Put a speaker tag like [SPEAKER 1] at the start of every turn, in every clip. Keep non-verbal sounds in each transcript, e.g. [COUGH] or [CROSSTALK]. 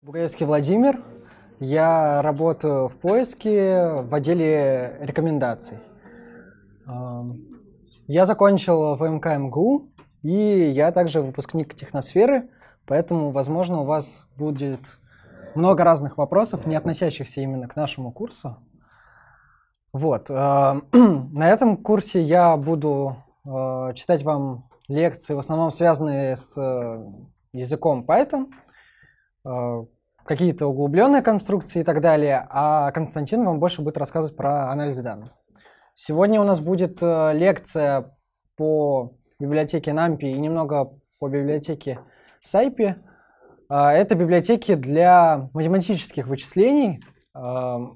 [SPEAKER 1] Бугаевский Владимир. Я работаю в поиске в отделе рекомендаций. Эм, я закончил ВМК МГУ, и я также выпускник техносферы, поэтому, возможно, у вас будет много разных вопросов, не относящихся именно к нашему курсу. Вот. Э, [CLEARS THROAT] на этом курсе я буду э, читать вам лекции, в основном связанные с э, языком Python – Э, какие-то углубленные конструкции и так далее, а Константин вам больше будет рассказывать про анализ данных. Сегодня у нас будет э, лекция по библиотеке NAMPI и немного по библиотеке SAIPI. Э, это библиотеки для математических вычислений.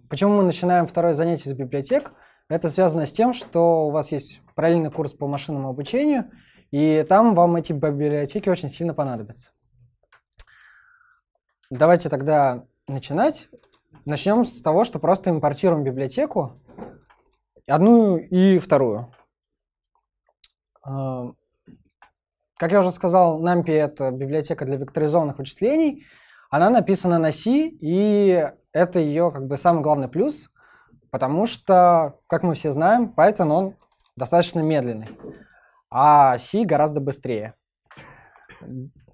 [SPEAKER 1] Почему мы начинаем второе занятие с библиотек? Это связано с тем, что у вас есть параллельный курс по машинному обучению, и там вам эти библиотеки очень сильно понадобятся. Давайте тогда начинать. Начнем с того, что просто импортируем библиотеку, одну и вторую. А, как я уже сказал, NumPy — это библиотека для векторизованных вычислений. Она написана на C, и это ее как бы самый главный плюс, потому что, как мы все знаем, Python, он достаточно медленный, а C гораздо быстрее.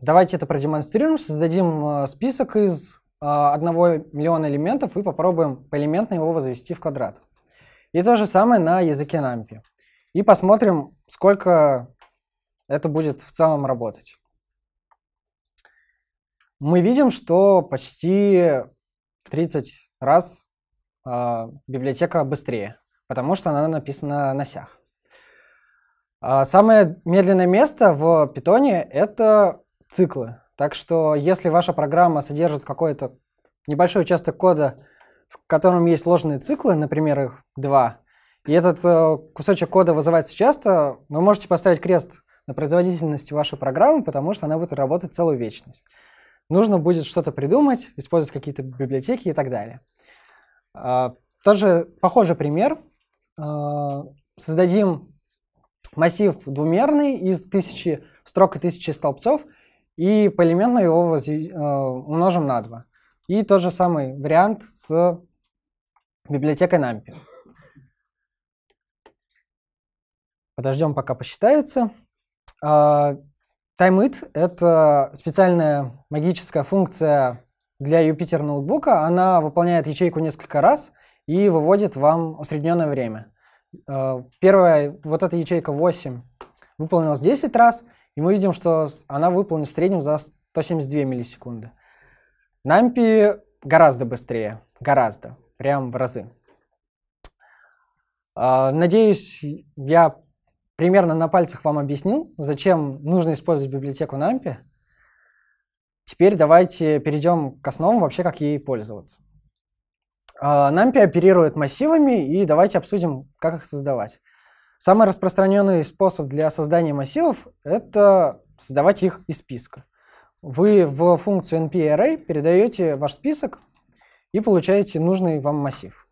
[SPEAKER 1] Давайте это продемонстрируем, создадим э, список из э, одного миллиона элементов и попробуем поэлементно его возвести в квадрат. И то же самое на языке NumPy. И посмотрим, сколько это будет в целом работать. Мы видим, что почти в 30 раз э, библиотека быстрее, потому что она написана на сях. Самое медленное место в питоне — это циклы. Так что, если ваша программа содержит какой-то небольшой участок кода, в котором есть сложные циклы, например, их два, и этот э, кусочек кода вызывается часто, вы можете поставить крест на производительности вашей программы, потому что она будет работать целую вечность. Нужно будет что-то придумать, использовать какие-то библиотеки и так далее. А, тоже похожий пример. А, создадим массив двумерный из тысячи строк и тысячи столбцов – и поименно его воз... Э, умножим на 2. И тот же самый вариант с библиотекой NumPy. Подождем, пока посчитается. TimeIt а, — это специальная магическая функция для Юпитер ноутбука. Она выполняет ячейку несколько раз и выводит вам усредненное время. А, первая, вот эта ячейка 8, выполнилась 10 раз — и мы видим, что она выполнена в среднем за 172 миллисекунды. Нампи гораздо быстрее, гораздо, прям в разы. А, надеюсь, я примерно на пальцах вам объяснил, зачем нужно использовать библиотеку NumPy. Теперь давайте перейдем к основам вообще, как ей пользоваться. NumPy а, оперирует массивами, и давайте обсудим, как их создавать. Самый распространенный способ для создания массивов – это создавать их из списка. Вы в функцию np.array передаете ваш список и получаете нужный вам массив.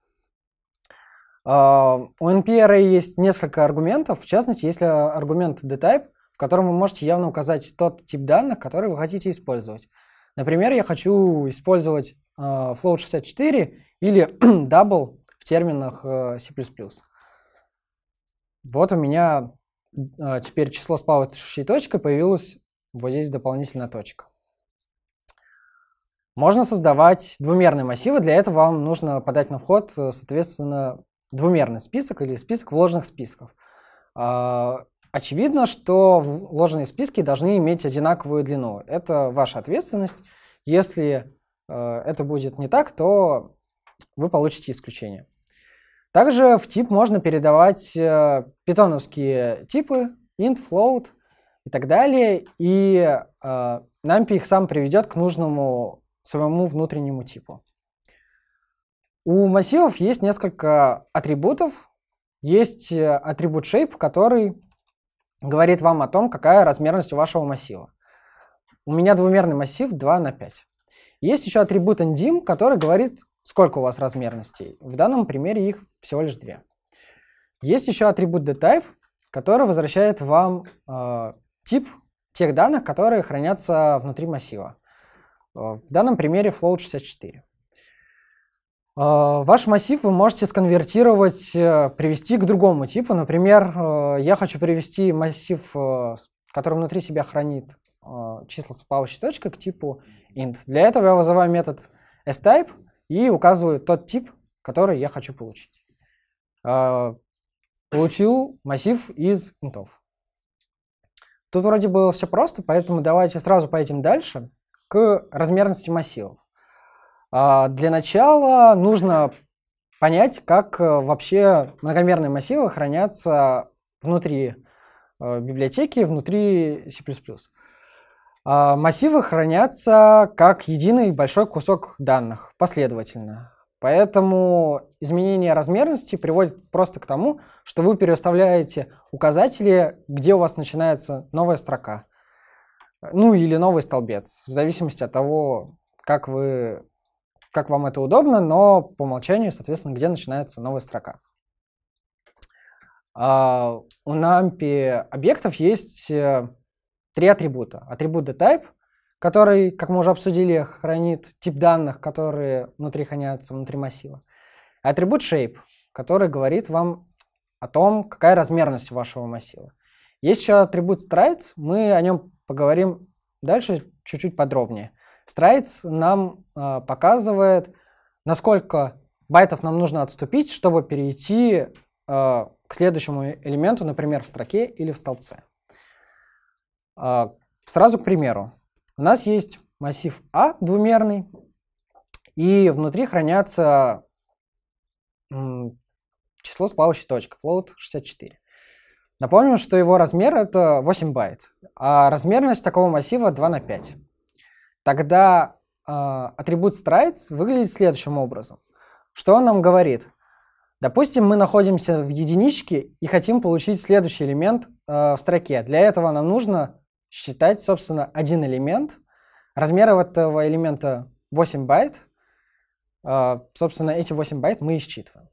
[SPEAKER 1] А, у np.array есть несколько аргументов, в частности, есть э, аргумент dtype, в котором вы можете явно указать тот тип данных, который вы хотите использовать. Например, я хочу использовать uh, э, float64 или [CLEARS THROAT] double в терминах э, C++. Вот у меня а, теперь число с плавающей точкой появилась вот здесь дополнительная точка. Можно создавать двумерные массивы. Для этого вам нужно подать на вход, э, соответственно, двумерный список или список вложенных списков. А, очевидно, что вложенные списки должны иметь одинаковую длину. Это ваша ответственность. Если э, это будет не так, то вы получите исключение. Также в тип можно передавать э, питоновские типы, int, float и так далее, и э, NumPy их сам приведет к нужному своему внутреннему типу. У массивов есть несколько атрибутов. Есть э, атрибут shape, который говорит вам о том, какая размерность у вашего массива. У меня двумерный массив 2 на 5. Есть еще атрибут ndim, который говорит Сколько у вас размерностей? В данном примере их всего лишь две. Есть еще атрибут dtype, который возвращает вам э, тип тех данных, которые хранятся внутри массива. Э, в данном примере float64. Э, ваш массив вы можете сконвертировать, э, привести к другому типу. Например, я хочу привести массив, который внутри себя хранит числа с плавающей точкой, к типу int. Для этого я вызываю метод s и указываю тот тип, который я хочу получить. А, получил массив из интов. Тут вроде было все просто, поэтому давайте сразу поедем дальше к размерности массивов. А, для начала нужно понять, как э, вообще многомерные массивы хранятся внутри э, библиотеки, внутри C++. А, массивы хранятся как единый большой кусок данных последовательно. Поэтому изменение размерности приводит просто к тому, что вы переставляете указатели, где у вас начинается новая строка. Ну или новый столбец, в зависимости от того, как, вы, как вам это удобно, но по умолчанию, соответственно, где начинается новая строка. А, у NumPy объектов есть э, три атрибута. Атрибут dtype, который, как мы уже обсудили, хранит тип данных, которые внутри хранятся, внутри массива. атрибут shape, который говорит вам о том, какая размерность вашего массива. Есть еще атрибут strides, мы о нем поговорим дальше чуть-чуть подробнее. Strides нам э, показывает, насколько байтов нам нужно отступить, чтобы перейти э, к следующему элементу, например, в строке или в столбце. А, сразу к примеру. У нас есть массив А двумерный, и внутри хранятся число с плавающей точкой, float 64. Напомним, что его размер это 8 байт, а размерность такого массива 2 на 5. Тогда э, атрибут strides выглядит следующим образом. Что он нам говорит? Допустим, мы находимся в единичке и хотим получить следующий элемент э, в строке. Для этого нам нужно считать, собственно, один элемент. размер этого элемента 8 байт. А, собственно, эти 8 байт мы и считываем.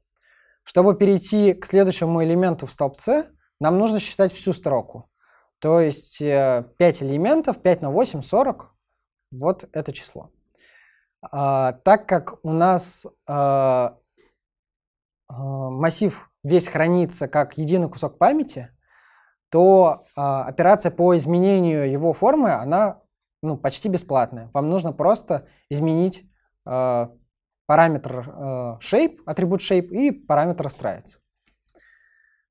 [SPEAKER 1] Чтобы перейти к следующему элементу в столбце, нам нужно считать всю строку. То есть 5 э, элементов, 5 на 8, 40. Вот это число. А, так как у нас а, массив весь хранится как единый кусок памяти, то э, операция по изменению его формы, она ну, почти бесплатная. Вам нужно просто изменить э, параметр э, shape, атрибут shape и параметр strides.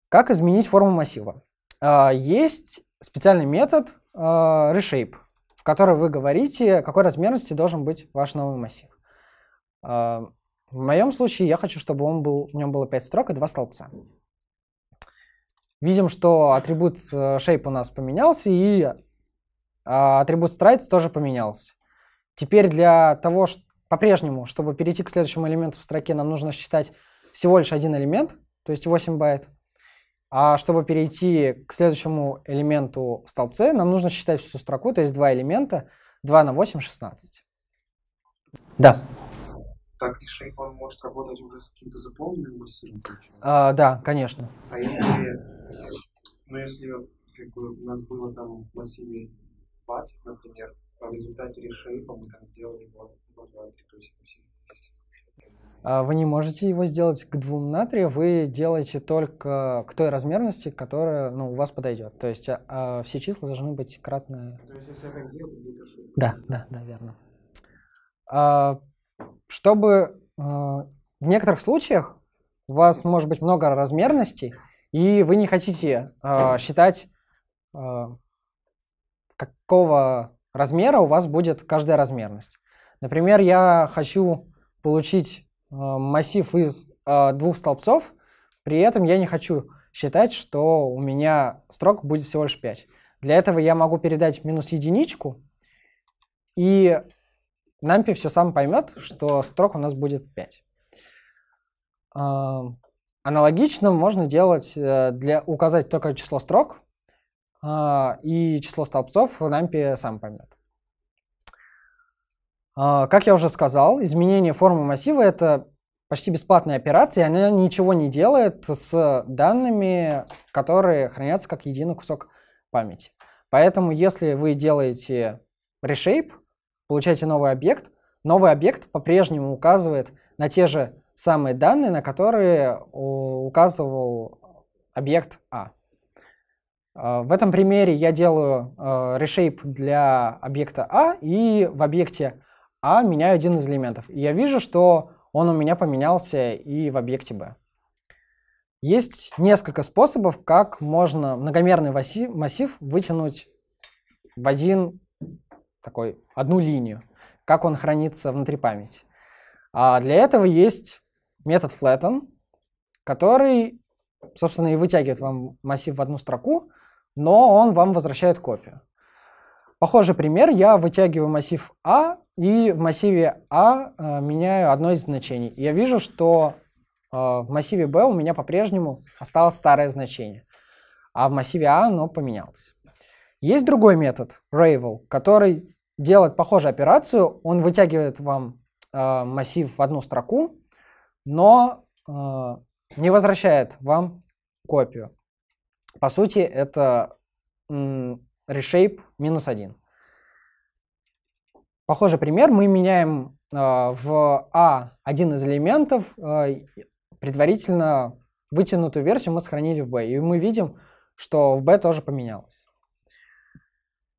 [SPEAKER 1] Как изменить форму массива? Э, есть специальный метод э, reshape, в который вы говорите, какой размерности должен быть ваш новый массив. Э, в моем случае я хочу, чтобы он был, в нем было 5 строк и 2 столбца видим, что атрибут э, shape у нас поменялся, и а, атрибут strides тоже поменялся. Теперь для того, что по-прежнему, чтобы перейти к следующему элементу в строке, нам нужно считать всего лишь один элемент, то есть 8 байт. А чтобы перейти к следующему элементу в столбце, нам нужно считать всю строку, то есть два элемента, 2 на 8, 16. Да
[SPEAKER 2] так и он может работать уже с каким-то заполненным массивом?
[SPEAKER 1] А, да, конечно.
[SPEAKER 2] А если, ну, если как бы, у нас было там в массиве 20, например, а в результате решейпа мы там сделали его 2, 2 3, то есть 7
[SPEAKER 1] а вы не можете его сделать к двум натрия, вы делаете только к той размерности, которая ну, у вас подойдет. То есть а, а, все числа должны быть кратные. То есть
[SPEAKER 2] если я так сделаю, будет ошибка. Да, да, да, верно.
[SPEAKER 1] А, чтобы э, в некоторых случаях у вас может быть много размерностей, и вы не хотите э, считать, э, какого размера у вас будет каждая размерность. Например, я хочу получить массив из двух столбцов, при этом я не хочу считать, что у меня строк будет всего лишь 5. Для этого я могу передать минус единичку, и NumPy все сам поймет, что строк у нас будет 5. А, аналогично можно делать э, для указать только число строк, а, и число столбцов NumPy сам поймет. А, как я уже сказал, изменение формы массива — это почти бесплатная операция, и она ничего не делает с данными, которые хранятся как единый кусок памяти. Поэтому если вы делаете reshape, получаете новый объект. Новый объект по-прежнему указывает на те же самые данные, на которые э, указывал объект А. Э, в этом примере я делаю э, reshape для объекта А, и в объекте А меняю один из элементов. И я вижу, что он у меня поменялся и в объекте Б. Есть несколько способов, как можно многомерный массив вытянуть в один такой, одну линию, как он хранится внутри памяти. А для этого есть метод flatten, который, собственно, и вытягивает вам массив в одну строку, но он вам возвращает копию. Похожий пример, я вытягиваю массив А, и в массиве А э, меняю одно из значений. я вижу, что э, в массиве Б у меня по-прежнему осталось старое значение, а в массиве А оно поменялось. Есть другой метод, Ravel, который делает похожую операцию, он вытягивает вам э, массив в одну строку, но э, не возвращает вам копию. По сути, это м, reshape минус один. Похожий пример. Мы меняем э, в А один из элементов, э, предварительно вытянутую версию мы сохранили в б И мы видим, что в б тоже поменялось.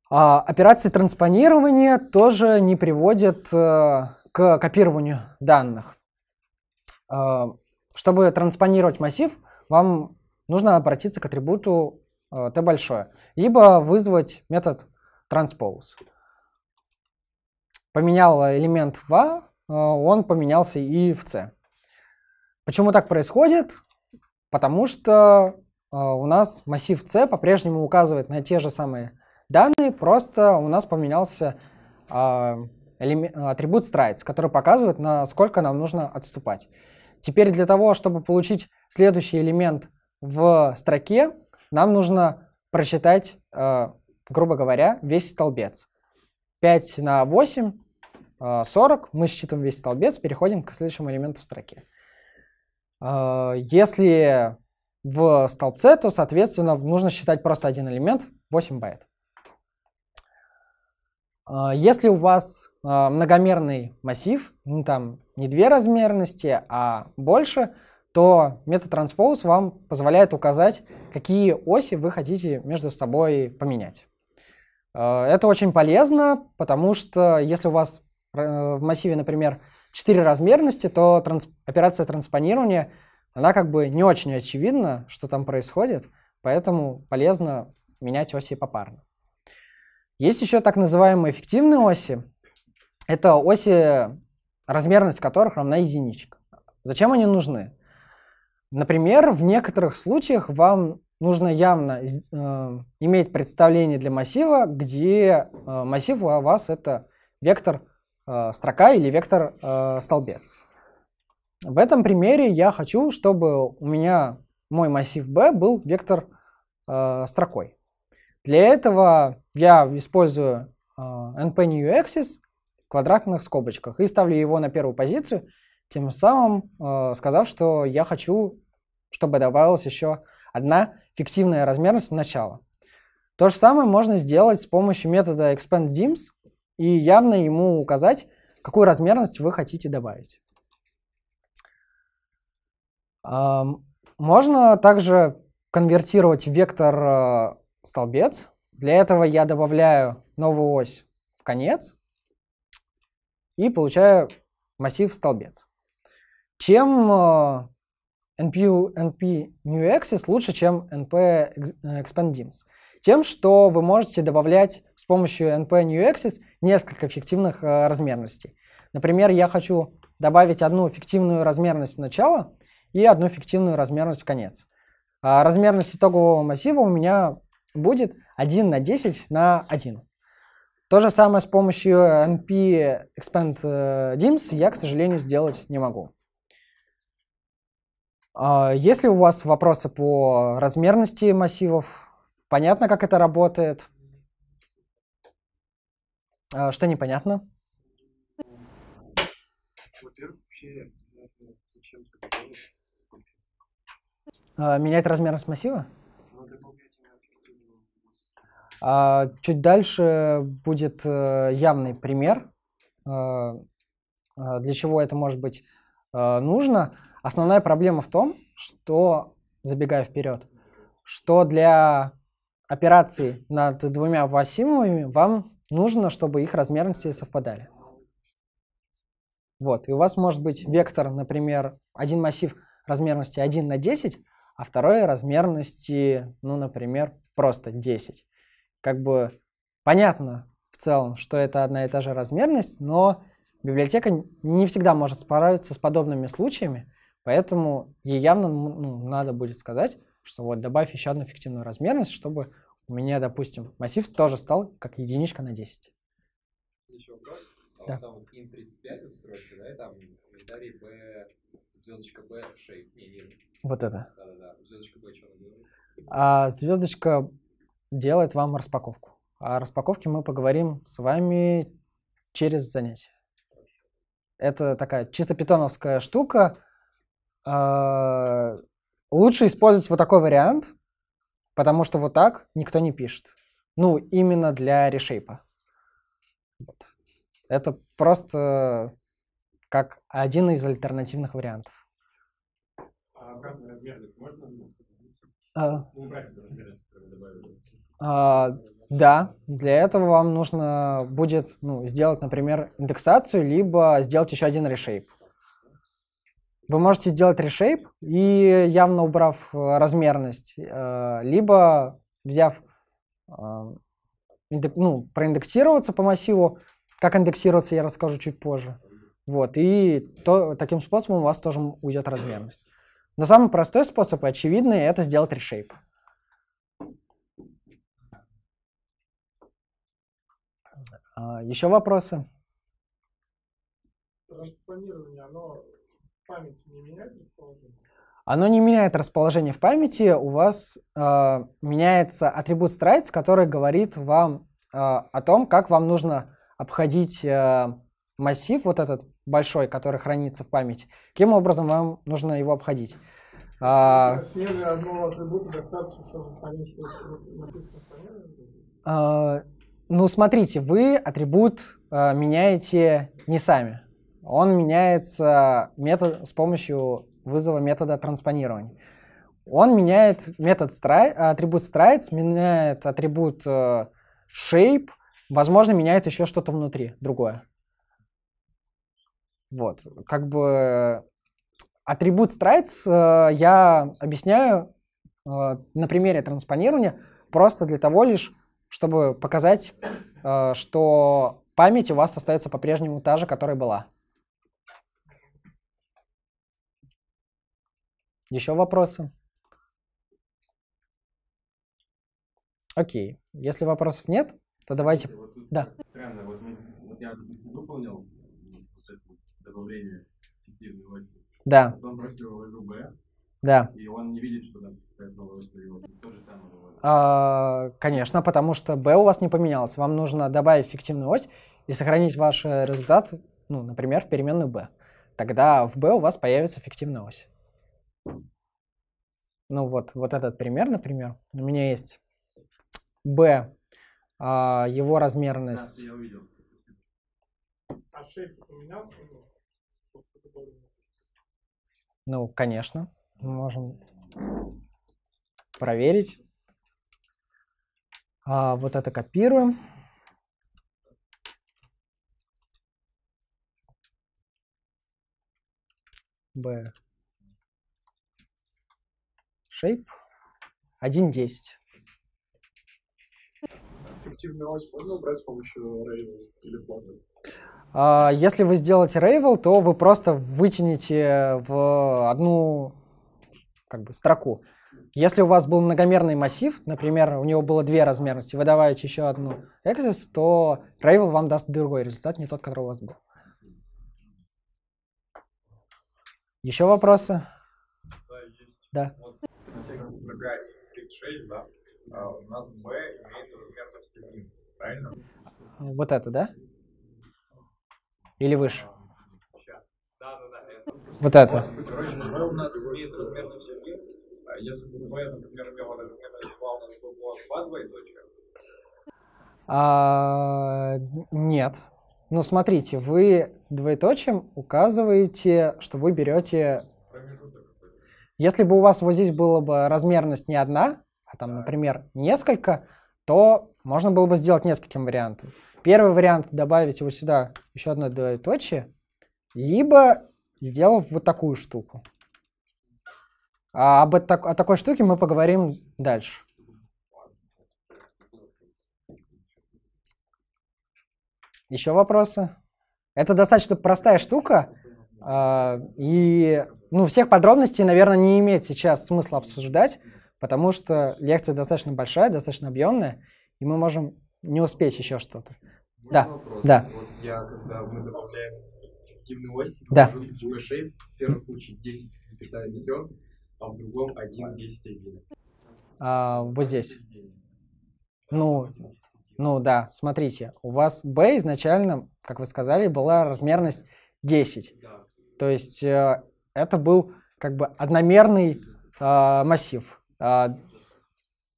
[SPEAKER 1] А операции транспонирования тоже не приводят э, к копированию данных. Э, чтобы транспонировать массив, вам нужно обратиться к атрибуту t э, большое, либо вызвать метод transpose. Поменял элемент в a, а, он поменялся и в c. Почему так происходит? Потому что у нас массив c по-прежнему указывает на те же самые данные, просто у нас поменялся а, атрибут strides, который показывает, насколько нам нужно отступать. Теперь для того, чтобы получить следующий элемент в строке, нам нужно прочитать, а, грубо говоря, весь столбец. 5 на 8, 40, а, мы считываем весь столбец, переходим к следующему элементу в строке. Если в столбце, то, соответственно, нужно считать просто один элемент, 8 байт. А, если у вас а, многомерный массив, ну, там не две размерности, а больше, то метод transpose вам позволяет указать, какие оси вы хотите между собой поменять. А, это очень полезно, потому что если у вас э, в массиве, например, 4 размерности, то транс операция транспонирования, она как бы не очень очевидна, что там происходит, поэтому полезно менять оси попарно. Есть еще так называемые эффективные оси. Это оси, размерность которых равна единичка. Зачем они нужны? Например, в некоторых случаях вам нужно явно э, иметь представление для массива, где э, массив у вас это вектор э, строка или вектор э, столбец. В этом примере я хочу, чтобы у меня мой массив B был вектор э, строкой. Для этого я использую а, np new axis в квадратных скобочках и ставлю его на первую позицию, тем самым а, сказав, что я хочу, чтобы добавилась еще одна фиктивная размерность в начало. То же самое можно сделать с помощью метода expandDims и явно ему указать, какую размерность вы хотите добавить. Можно также конвертировать вектор а, столбец. Для этого я добавляю новую ось в конец и получаю массив столбец. Чем э, NP, NP New Axis лучше, чем NP э, Expand Тем, что вы можете добавлять с помощью NP New Axis несколько фиктивных э, размерностей. Например, я хочу добавить одну фиктивную размерность в начало и одну фиктивную размерность в конец. А размерность итогового массива у меня будет 1 на 10 на 1. То же самое с помощью np expand э, dims я, к сожалению, сделать не могу. А, если у вас вопросы по размерности массивов, понятно, как это работает? А, что непонятно? Э, а, менять размерность массива? А, чуть дальше будет э, явный пример, э, э, для чего это может быть нужно. Основная проблема в том, что, забегая вперед, что для операций над двумя васимовыми вам нужно, чтобы их размерности совпадали. Вот, и у вас может быть вектор, например, один массив размерности 1 на 10, а второй размерности, ну, например, просто 10 как бы понятно в целом, что это одна и та же размерность, но библиотека не всегда может справиться с подобными случаями, поэтому ей явно ну, ну надо будет сказать, что вот добавь еще одну фиктивную размерность, чтобы у меня, допустим, массив тоже стал как единичка на 10.
[SPEAKER 2] Еще вопрос. Да. Там вот 35 устройство, да, и там комментарий B, звездочка B shape. Не, не. Вот это. Да-да-да, звездочка B, что она делает?
[SPEAKER 1] А, звездочка делает вам распаковку. О распаковке мы поговорим с вами через занятие. Это такая чисто питоновская штука. А, лучше использовать вот такой вариант, потому что вот так никто не пишет. Ну, именно для решейпа. Вот. Это просто как один из альтернативных вариантов.
[SPEAKER 2] А обратную размерность можно? А... Убрать ну, размерность.
[SPEAKER 1] А, да, для этого вам нужно будет ну, сделать, например, индексацию, либо сделать еще один решейп. Вы можете сделать решейп и явно убрав э, размерность, э, либо взяв, а, ну, проиндексироваться по массиву. Как индексироваться, я расскажу чуть позже. Вот, и то, таким способом у вас тоже уйдет размерность. Но самый простой способ и очевидный – это сделать решейп. А, Еще вопросы?
[SPEAKER 2] Транспланирование, оно память не меняет расположение?
[SPEAKER 1] Оно не меняет расположение в памяти, у вас э, меняется атрибут страйц, который говорит вам э, о том, как вам нужно обходить э, массив вот этот большой, который хранится в памяти, каким образом вам нужно его обходить. А, а, ну, смотрите, вы атрибут э, меняете не сами. Он меняется метод, с помощью вызова метода транспонирования. Он меняет метод страй, атрибут strides, меняет атрибут э, shape, возможно, меняет еще что-то внутри, другое. Вот, как бы атрибут strides э, я объясняю э, на примере транспонирования просто для того лишь, чтобы показать, э, что память у вас остается по-прежнему та же, которая была. Еще вопросы? Окей. Если вопросов нет, то давайте... Вот да.
[SPEAKER 2] Странно, вот, мы, вот я выполнил вот это добавление фиктивной оси. Да. Потом просто вывожу B, да. И он не видит, что там То же
[SPEAKER 1] самое а, Конечно, потому что B у вас не поменялось. Вам нужно добавить фиктивную ось и сохранить ваш э, результат, ну, например, в переменную B. Тогда в B у вас появится фиктивная ось. Ну вот, вот этот пример, например, у меня есть B, а, его размерность. Да,
[SPEAKER 2] я увидел. А шейп поменялся?
[SPEAKER 1] Ну, конечно. Мы можем проверить. А, вот это копируем. B shape 1.10.
[SPEAKER 2] Эффективную ось можно брать с помощью Ravel или
[SPEAKER 1] платы? если вы сделаете Ravel, то вы просто вытянете в одну как бы строку. Если у вас был многомерный массив, например, у него было две размерности, вы добавите еще одну экзис, то Ravel вам даст другой результат, не тот, который у вас был. Еще вопросы?
[SPEAKER 2] Да, есть. Да. Вот, строка 36, да, а у нас B имеет размер правильно?
[SPEAKER 1] Вот это, да? Или выше? Вот это. Короче, у нас имеет
[SPEAKER 2] размерную семью. Если бы V, например, имела размерную 2, у нас бы было
[SPEAKER 1] 2 двоеточия. нет. Ну, смотрите, вы двоеточием указываете, что вы берете... Если бы у вас вот здесь была бы размерность не одна, а там, например, несколько, то можно было бы сделать нескольким вариантом. Первый вариант — добавить его сюда еще одно двоеточие, либо сделав вот такую штуку. А об так, о такой штуке мы поговорим дальше. Еще вопросы? Это достаточно простая штука, а, и ну, всех подробностей, наверное, не имеет сейчас смысла обсуждать, потому что лекция достаточно большая, достаточно объемная, и мы можем не успеть еще что-то. Да, вопрос. да. Вот
[SPEAKER 2] я, когда мы добавляем активной оси, да. GBShape, в первом случае все, а в другом 1,10,1.
[SPEAKER 1] А, вот здесь. Ну, ну да, смотрите, у вас B изначально, как вы сказали, была размерность 10. Да. То есть э, это был как бы одномерный э, массив. А,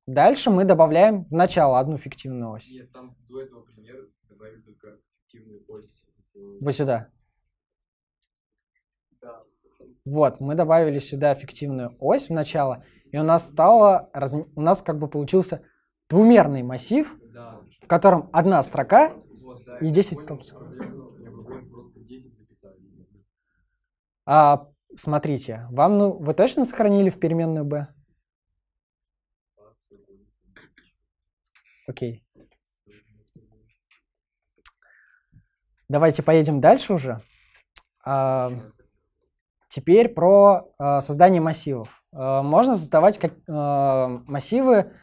[SPEAKER 1] дальше мы добавляем в начало одну фиктивную ось.
[SPEAKER 2] Нет, там до этого примера добавили только фиктивную ось. Вот сюда.
[SPEAKER 1] Вот, мы добавили сюда фиктивную ось в начало, и у нас стало, у нас как бы получился двумерный массив, в котором одна строка и 10 столбцов. А, смотрите, вам, ну, вы точно сохранили в переменную b? Окей. Давайте поедем дальше уже. А, Теперь про э, создание массивов. Э, можно создавать как, э, массивы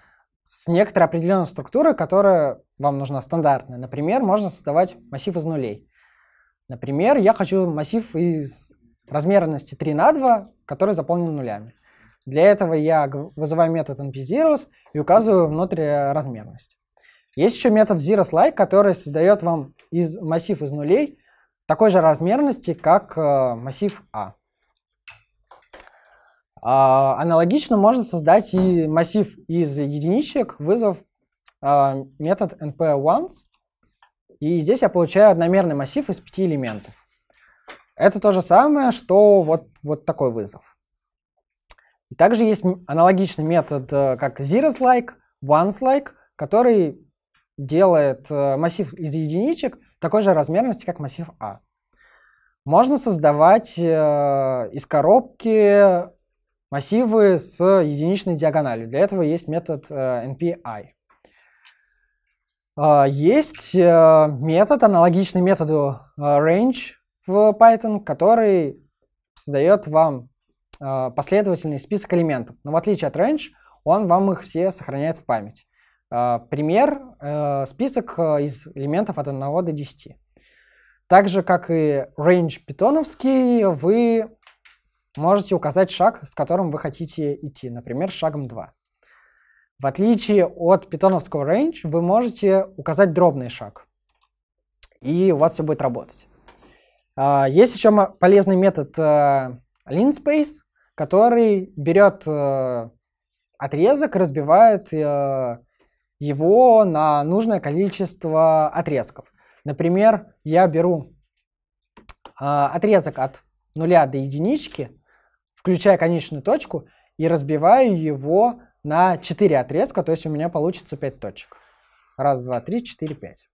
[SPEAKER 1] с некоторой определенной структурой, которая вам нужна стандартная. Например, можно создавать массив из нулей. Например, я хочу массив из размерности 3 на 2, который заполнен нулями. Для этого я вызываю метод npzeros и указываю внутрь э, размерность. Есть еще метод zeroslike, который создает вам из массив из нулей такой же размерности, как э, массив А. А, аналогично можно создать и массив из единичек, вызов а, метод np-once. И здесь я получаю одномерный массив из пяти элементов. Это то же самое, что вот, вот такой вызов. И также есть аналогичный метод, э, как zeros-like, ones-like, который делает э, массив из единичек такой же размерности, как массив А. Можно создавать э, из коробки массивы с единичной диагональю. Для этого есть метод NPI. Э, а, есть э, метод, аналогичный методу э, range в Python, который создает вам последовательный список элементов. Но в отличие от range, он вам их все сохраняет в память. А, пример – список из элементов от 1 до 10. Так же, как и range питоновский, вы можете указать шаг, с которым вы хотите идти, например, шагом 2. В отличие от питоновского range, вы можете указать дробный шаг, и у вас все будет работать. А, есть еще полезный метод э, linspace, который берет э, отрезок, разбивает э, его на нужное количество отрезков. Например, я беру отрезок от нуля до единички, включая конечную точку, и разбиваю его на 4 отрезка, то есть у меня получится 5 точек. Раз, два, три, четыре, пять.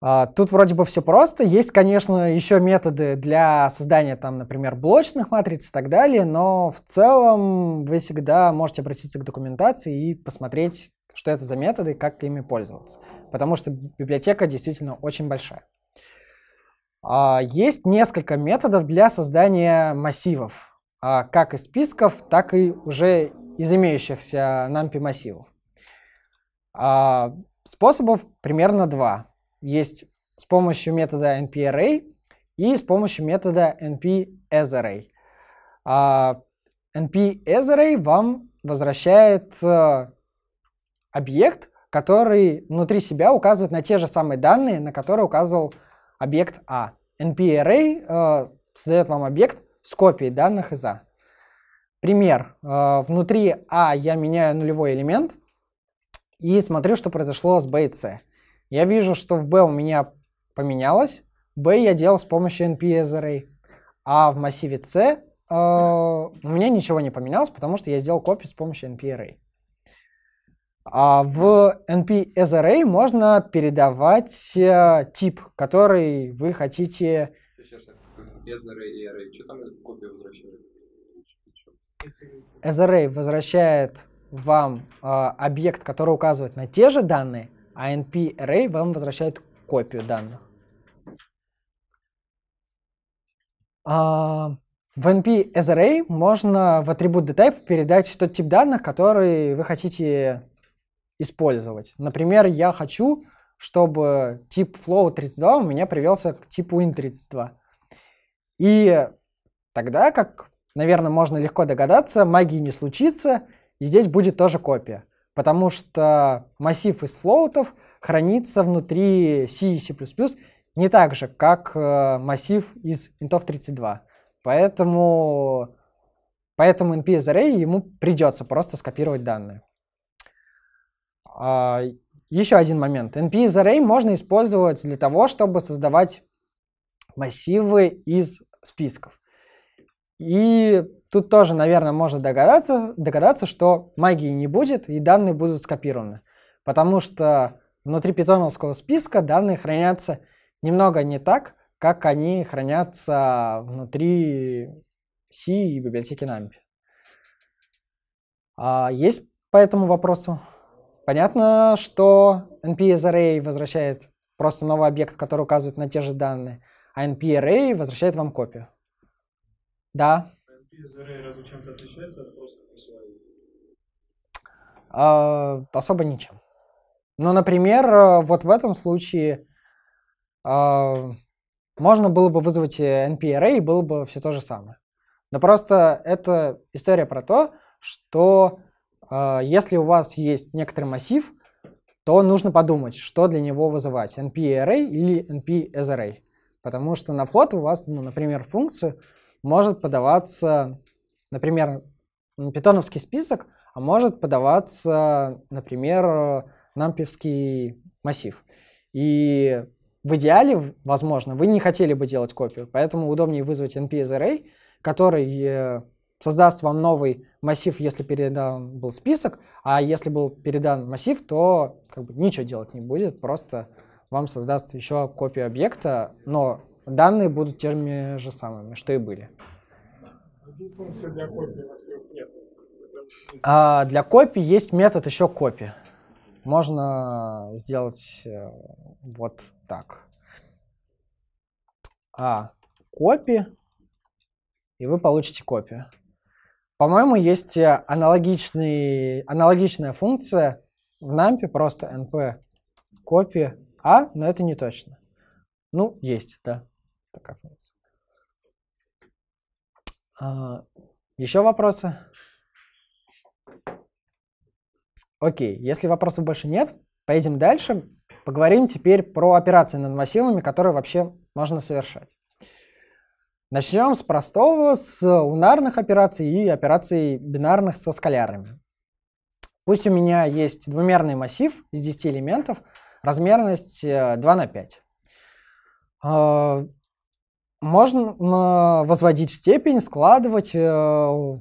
[SPEAKER 1] А, тут вроде бы все просто. Есть, конечно, еще методы для создания, там, например, блочных матриц и так далее, но в целом вы всегда можете обратиться к документации и посмотреть, что это за методы, как ими пользоваться. Потому что библиотека действительно очень большая. А, есть несколько методов для создания массивов, а, как из списков, так и уже из имеющихся NumPy массивов. А, способов примерно два. Есть с помощью метода np.array и с помощью метода np-asarray. вам возвращает э, объект, который внутри себя указывает на те же самые данные, на которые указывал объект А. NP-array э, создает вам объект с копией данных из А. Пример. Э, внутри А я меняю нулевой элемент и смотрю, что произошло с B и C. Я вижу, что в B у меня поменялось, B я делал с помощью NP-array, а в массиве C э, у меня ничего не поменялось, потому что я сделал копию с помощью NP-array. А в NP as Array можно передавать э, тип, который вы хотите...
[SPEAKER 2] Сейчас, Array а а. а
[SPEAKER 1] возвращает? вам э, объект, который указывает на те же данные, а NP Array вам возвращает копию данных. А, в NP as Array можно в атрибут dtype передать тот тип данных, который вы хотите использовать. Например, я хочу, чтобы тип flow 32 у меня привелся к типу int 32 И тогда, как, наверное, можно легко догадаться, магии не случится, и здесь будет тоже копия. Потому что массив из флоутов хранится внутри C и C++ не так же, как э, массив из интов 32. Поэтому, поэтому NPS Array ему придется просто скопировать данные. А, Еще один момент. NP из Array можно использовать для того, чтобы создавать массивы из списков. И тут тоже, наверное, можно догадаться, догадаться, что магии не будет, и данные будут скопированы. Потому что внутри питоновского списка данные хранятся немного не так, как они хранятся внутри C и библиотеки NumPy. А есть по этому вопросу? Понятно, что NPS возвращает просто новый объект, который указывает на те же данные, а np.array возвращает вам копию. Да?
[SPEAKER 2] NPS разве чем-то отличается от просто посылания?
[SPEAKER 1] особо ничем. Но, ну, например, вот в этом случае а, можно было бы вызвать np.array, и было бы все то же самое. Но просто это история про то, что а, если у вас есть некоторый массив, то нужно подумать, что для него вызывать, NP array или NP array. Потому что на вход у вас, ну, например, функцию может подаваться, например, питоновский список, а может подаваться, например, нампевский массив. И в идеале, возможно, вы не хотели бы делать копию, поэтому удобнее вызвать NP array, который э, создаст вам новый массив, если передан был список, а если был передан массив, то как бы ничего делать не будет, просто вам создастся еще копия объекта, но данные будут теми же самыми, что и были.
[SPEAKER 2] Для копии,
[SPEAKER 1] а, для копии есть метод еще копии. Можно сделать э, вот так. А, копии, и вы получите копию. По-моему, есть э, аналогичный, аналогичная функция в NAMP, просто np copy a, но это не точно. Ну, есть, да, такая функция. А, еще вопросы? Окей, если вопросов больше нет, поедем дальше. Поговорим теперь про операции над массивами, которые вообще можно совершать. Начнем с простого, с э, унарных операций и операций бинарных со скалярами. Пусть у меня есть двумерный массив из 10 элементов, размерность 2 э, на 5. А, можно возводить в степень, складывать, э,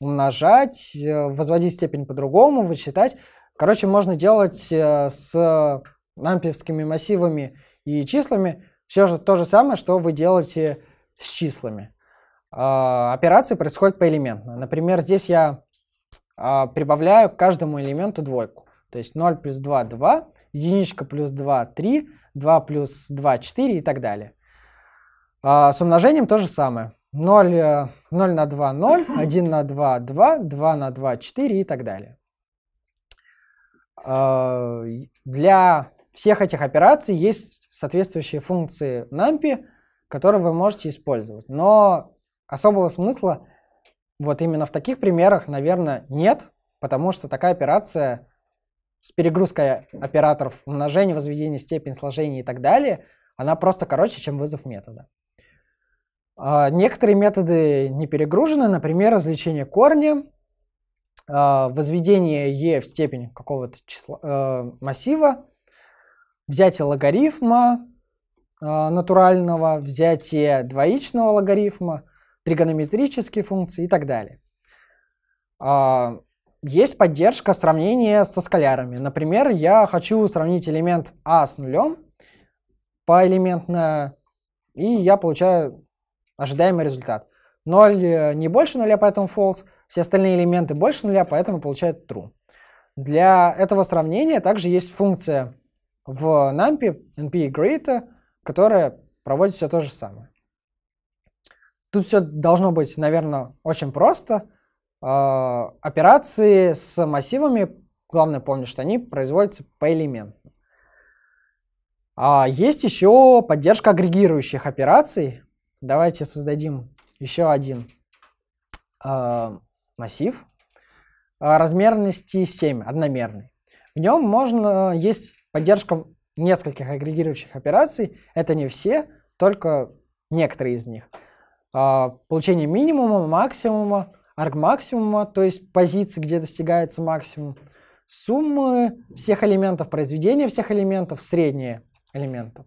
[SPEAKER 1] умножать, возводить в степень по-другому, вычитать. Короче, можно делать с нампевскими массивами и числами все же то же самое, что вы делаете с числами. А, операции происходят поэлементно. Например, здесь я а, прибавляю к каждому элементу двойку. То есть 0 плюс 2 – 2, единичка плюс 2 – 3, 2 плюс 2 – 4 и так далее. А, с умножением то же самое. 0, 0 э, на 2 – 0, 1 [LAUGHS] на 2 – 2, 2 на 2 – 4 и так далее. Для всех этих операций есть соответствующие функции NumPy – которые вы можете использовать. Но особого смысла вот именно в таких примерах, наверное, нет, потому что такая операция с перегрузкой операторов умножения, возведения степень, сложение и так далее, она просто короче, чем вызов метода. А некоторые методы не перегружены, например, извлечение корня, а, возведение e в степень какого-то числа, э, массива, взятие логарифма, а, натурального, взятие двоичного логарифма, тригонометрические функции и так далее. А, есть поддержка сравнения со скалярами. Например, я хочу сравнить элемент А с нулем поэлементно, и я получаю ожидаемый результат. 0 э, не больше нуля, поэтому false, все остальные элементы больше нуля, поэтому получают true. Для этого сравнения также есть функция в NumPy, np greater, которая проводит все то же самое. Тут все должно быть, наверное, очень просто. А, операции с массивами, главное помнить, что они производятся поэлементно. А есть еще поддержка агрегирующих операций. Давайте создадим еще один а, массив а, размерности 7, одномерный. В нем можно есть поддержка нескольких агрегирующих операций. Это не все, только некоторые из них. А, получение минимума, максимума, аргмаксимума, то есть позиции, где достигается максимум, суммы всех элементов, произведения всех элементов, средние элемента.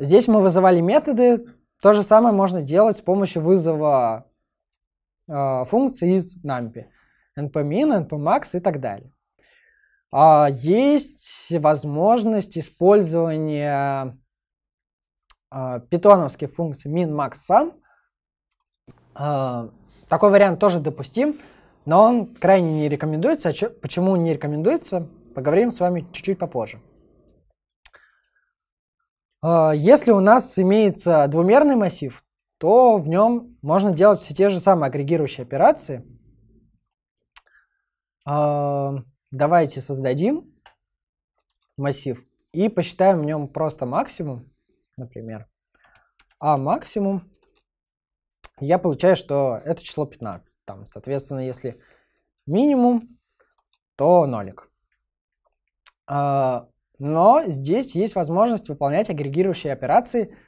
[SPEAKER 1] Здесь мы вызывали методы. То же самое можно делать с помощью вызова э, функций из NumPy. npmin, npmax и так далее. А, есть возможность использования а, питоновских функций min, max, sum. А, такой вариант тоже допустим, но он крайне не рекомендуется. Почему не рекомендуется, поговорим с вами чуть-чуть попозже. Если у нас имеется двумерный массив, то в нем можно делать все те же самые агрегирующие операции. Давайте создадим массив и посчитаем в нем просто максимум, например. А максимум, я получаю, что это число 15. Там, соответственно, если минимум, то нолик. А, но здесь есть возможность выполнять агрегирующие операции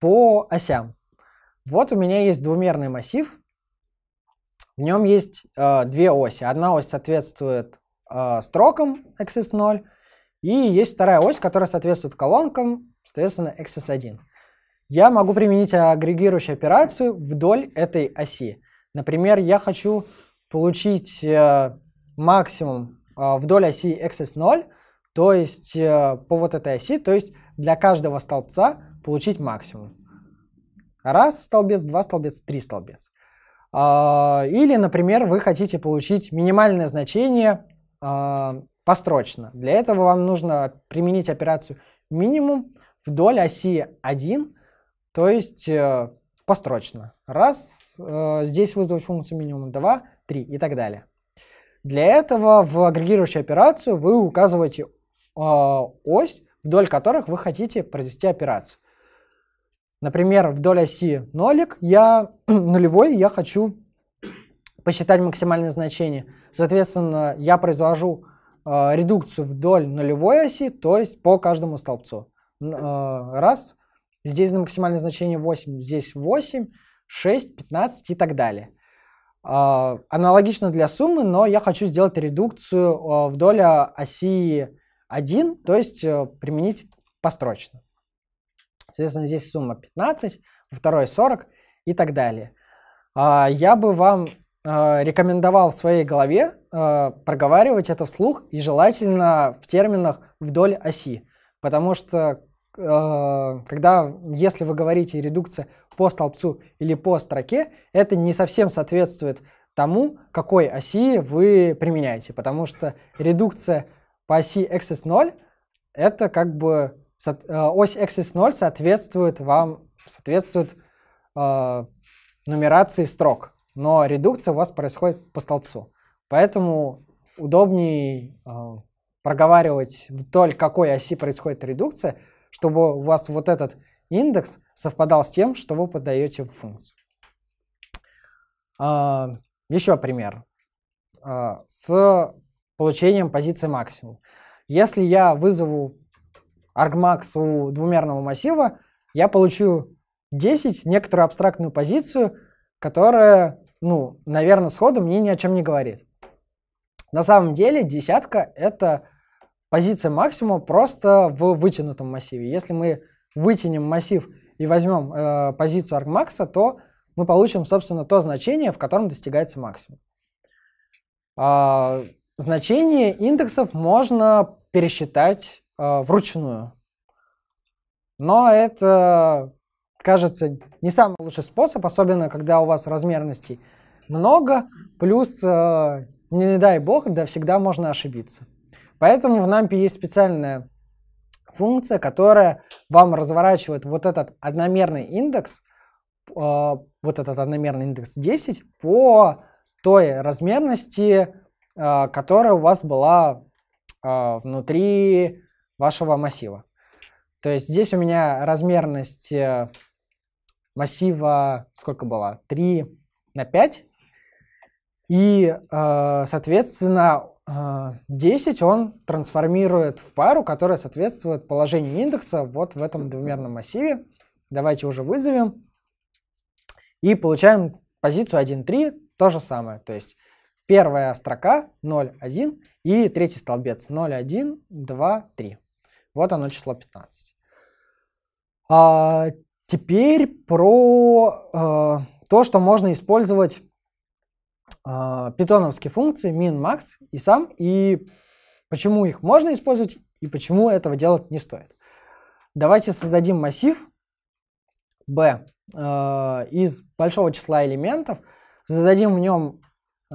[SPEAKER 1] по осям. Вот у меня есть двумерный массив. В нем есть э, две оси. Одна ось соответствует э, а, строкам axis 0, и есть вторая ось, которая соответствует колонкам, соответственно, axis 1. Я могу применить агрегирующую операцию вдоль этой оси. Например, я хочу получить э, максимум э, вдоль оси axis 0, то есть э, по вот этой оси, то есть для каждого столбца получить максимум. Раз столбец, два столбец, три столбец. А, или, например, вы хотите получить минимальное значение а, построчно. Для этого вам нужно применить операцию минимум вдоль оси 1, то есть э, построчно. Раз, э, здесь вызвать функцию минимум 2, 3 и так далее. Для этого в агрегирующую операцию вы указываете э, ось, вдоль которых вы хотите произвести операцию. Например, вдоль оси нолик я [CLEARS THROAT] нулевой я хочу посчитать максимальное значение – Соответственно, я произвожу э, редукцию вдоль нулевой оси, то есть по каждому столбцу. Э, раз. Здесь на максимальное значение 8, здесь 8, 6, 15 и так далее. Э, аналогично для суммы, но я хочу сделать редукцию э, вдоль э, оси 1, то есть э, применить построчно. Соответственно, здесь сумма 15, во второй 40 и так далее. Э, я бы вам Э, рекомендовал в своей голове э, проговаривать это вслух и желательно в терминах вдоль оси. Потому что э, когда, если вы говорите редукция по столбцу или по строке, это не совсем соответствует тому, какой оси вы применяете. Потому что редукция по оси xs0 это как бы э, ось xs0 соответствует вам, соответствует э, нумерации строк но редукция у вас происходит по столбцу. Поэтому удобнее э, а, проговаривать вдоль какой оси происходит редукция, чтобы у вас вот этот индекс совпадал с тем, что вы подаете в функцию. Э, еще пример э, с получением позиции максимум. Если я вызову argmax у двумерного массива, я получу 10 некоторую абстрактную позицию, которая ну, наверное, сходу мне ни о чем не говорит. На самом деле десятка – это позиция максимума просто в вытянутом массиве. Если мы вытянем массив и возьмем э, позицию аргмакса, то мы получим, собственно, то значение, в котором достигается максимум. А, значение индексов можно пересчитать э, вручную. Но это кажется, не самый лучший способ, особенно когда у вас размерностей много, плюс, э, не дай бог, да всегда можно ошибиться. Поэтому в NAMP есть специальная функция, которая вам разворачивает вот этот одномерный индекс, э, вот этот одномерный индекс 10 по той размерности, э, которая у вас была э, внутри вашего массива. То есть здесь у меня размерность э, массива, сколько было, 3 на 5. И, э, соответственно, 10 э, он трансформирует в пару, которая соответствует положению индекса вот в этом двумерном массиве. Давайте уже вызовем. И получаем позицию 1.3, то же самое. То есть первая строка 0.1 и третий столбец 0.1, 2, 3. Вот оно число 15. Теперь про э, то, что можно использовать э, питоновские функции min, max и сам, и почему их можно использовать и почему этого делать не стоит. Давайте создадим массив B э, из большого числа элементов, зададим в нем э,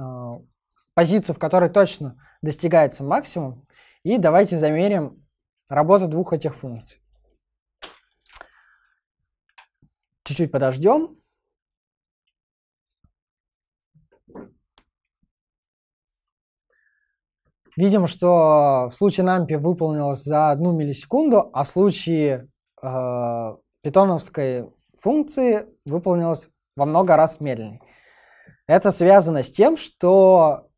[SPEAKER 1] позицию, в которой точно достигается максимум, и давайте замерим работу двух этих функций. Чуть-чуть подождем. Видим, что в случае NumPy выполнилось за одну миллисекунду, а в случае э, питоновской функции выполнилось во много раз медленнее. Это связано с тем, что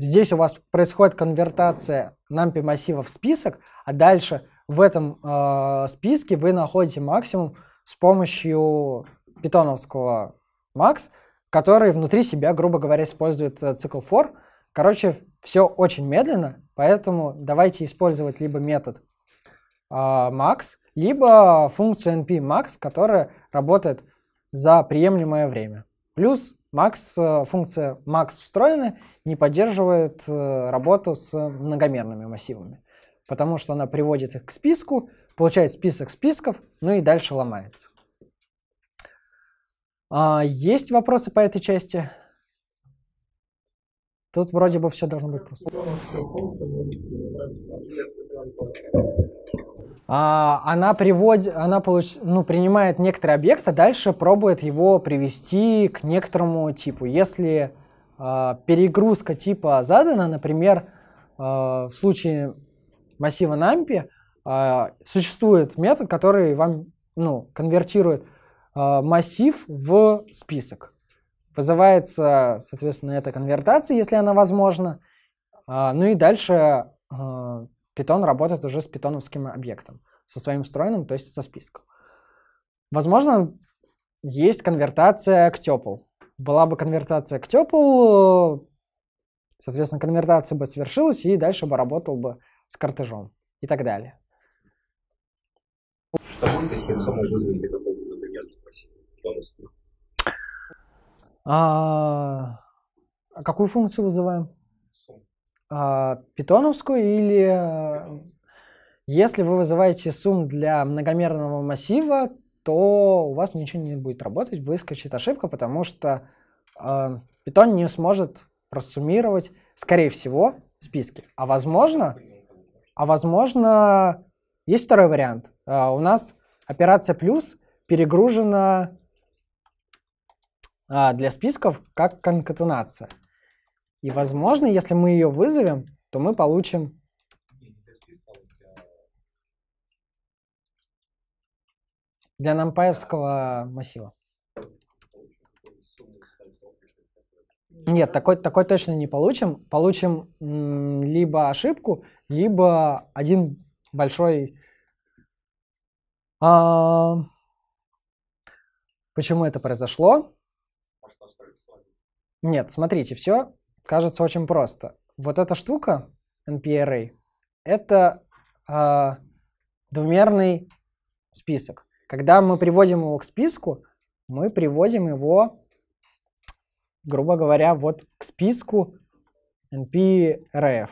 [SPEAKER 1] здесь у вас происходит конвертация NumPy массива в список, а дальше в этом э, списке вы находите максимум с помощью питоновского Max, который внутри себя, грубо говоря, использует э, цикл for. Короче, все очень медленно, поэтому давайте использовать либо метод max, а, либо функцию np_max, которая работает за приемлемое время. Плюс max, э, функция max встроена не поддерживает э, работу с многомерными массивами, потому что она приводит их к списку, получает список списков, ну и дальше ломается. А, есть вопросы по этой части? Тут вроде бы все должно быть просто. А, она приводит, она получ, ну, принимает некоторый объект, а дальше пробует его привести к некоторому типу. Если э, перегрузка типа задана, например, э, в случае массива NumPy, а, существует метод, который вам ну, конвертирует а, массив в список. Вызывается, соответственно, эта конвертация, если она возможна. А, ну и дальше Python работает уже с питоновским объектом, со своим встроенным, то есть со списком. Возможно, есть конвертация к tuple. Была бы конвертация к tuple, соответственно, конвертация бы совершилась, и дальше бы работал бы с картежом и так далее а, а какую функцию вызываем? А, питоновскую или... Питон. Э, если вы вызываете сум для многомерного массива, то у вас ничего не будет работать, выскочит ошибка, потому что э, Python не сможет просуммировать, скорее всего, списки. А возможно, а возможно есть второй вариант. А, у нас операция плюс перегружена а, для списков как конкатенация. И, возможно, если мы ее вызовем, то мы получим... Для нампаевского массива. Нет, такой, такой точно не получим. Получим либо ошибку, либо один большой... А, почему это произошло? Нет, смотрите, все кажется очень просто. Вот эта штука, NPRA, это а, двумерный список. Когда мы приводим его к списку, мы приводим его, грубо говоря, вот к списку NPRF.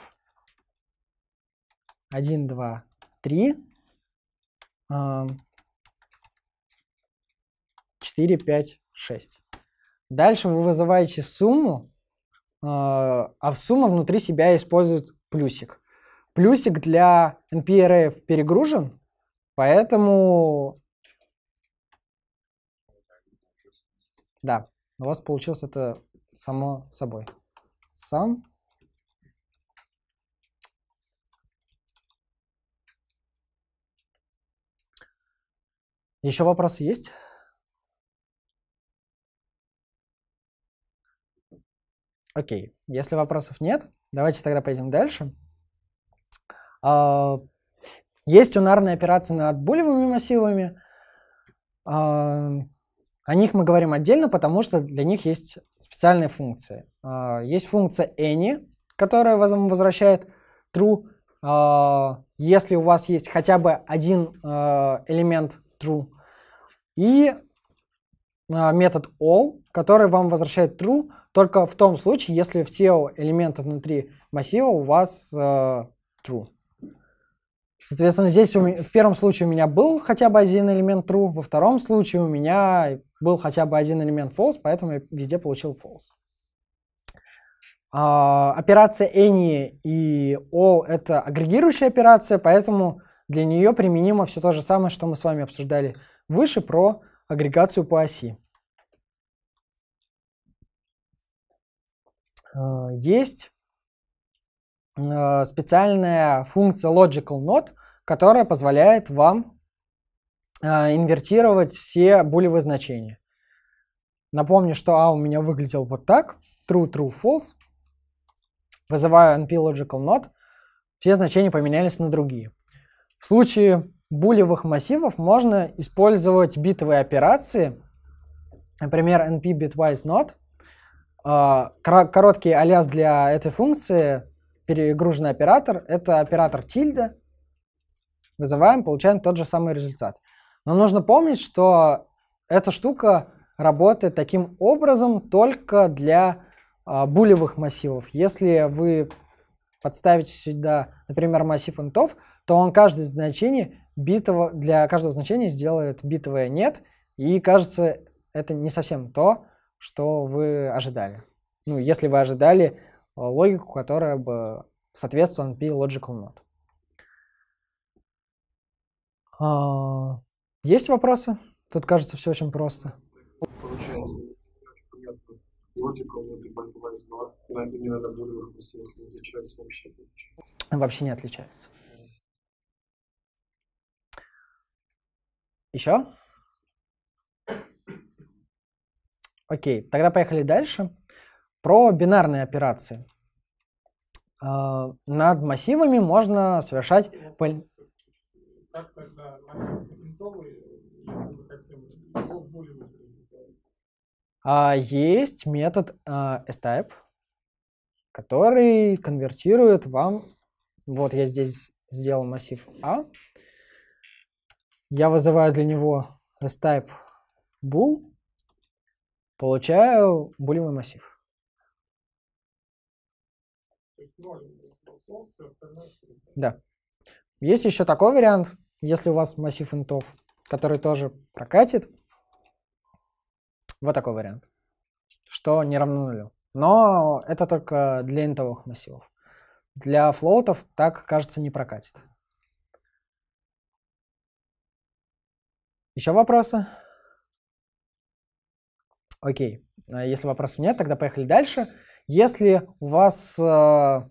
[SPEAKER 1] 1, 2, 3, 4, 5, 6. Дальше вы вызываете сумму, а, а в сумма внутри себя использует плюсик. Плюсик для NPRF перегружен, поэтому... Да, у вас получилось это само собой. Сам Еще вопросы есть? Окей, если вопросов нет, давайте тогда пойдем дальше. А, есть унарные операции над булевыми массивами. А, о них мы говорим отдельно, потому что для них есть специальные функции. А, есть функция any, которая вам возвращает true, если у вас есть хотя бы один элемент true. И а, метод all, который вам возвращает true только в том случае, если все элементы внутри массива у вас э, true. Соответственно, здесь у меня, в первом случае у меня был хотя бы один элемент true, во втором случае у меня был хотя бы один элемент false, поэтому я везде получил false. А, операция any и all — это агрегирующая операция, поэтому для нее применимо все то же самое, что мы с вами обсуждали выше про агрегацию по оси. А, есть а, специальная функция logical not, которая позволяет вам а, инвертировать все булевые значения. Напомню, что а у меня выглядел вот так. True, true, false. Вызываю NP logical node. Все значения поменялись на другие. В случае булевых массивов можно использовать битовые операции, например, np bitwise not. А, короткий алиас для этой функции перегруженный оператор – это оператор тильда. Вызываем, получаем тот же самый результат. Но нужно помнить, что эта штука работает таким образом только для а, булевых массивов. Если вы подставить сюда, например, массив интов, то он каждое значение битого, для каждого значения сделает битовое нет, и кажется, это не совсем то, что вы ожидали. Ну, если вы ожидали э, логику, которая бы соответствовала NP Logical Not. А, есть вопросы? Тут кажется все очень просто. Получается
[SPEAKER 2] логику, но это байтвайз, но на бинарных долевых массивах не отличается вообще.
[SPEAKER 1] Вообще не отличается. Еще? Окей, тогда поехали дальше. Про бинарные операции. А, над массивами можно совершать... Как тогда массив
[SPEAKER 2] мы хотим более
[SPEAKER 1] а есть метод а, s который конвертирует вам... Вот я здесь сделал массив А. Я вызываю для него S-Type bool, получаю булевый массив. Да. Есть еще такой вариант, если у вас массив интов, который тоже прокатит, вот такой вариант, что не равно нулю. Но это только для интовых массивов. Для флоутов так, кажется, не прокатит. Еще вопросы? Окей. А если вопросов нет, тогда поехали дальше. Если у вас э,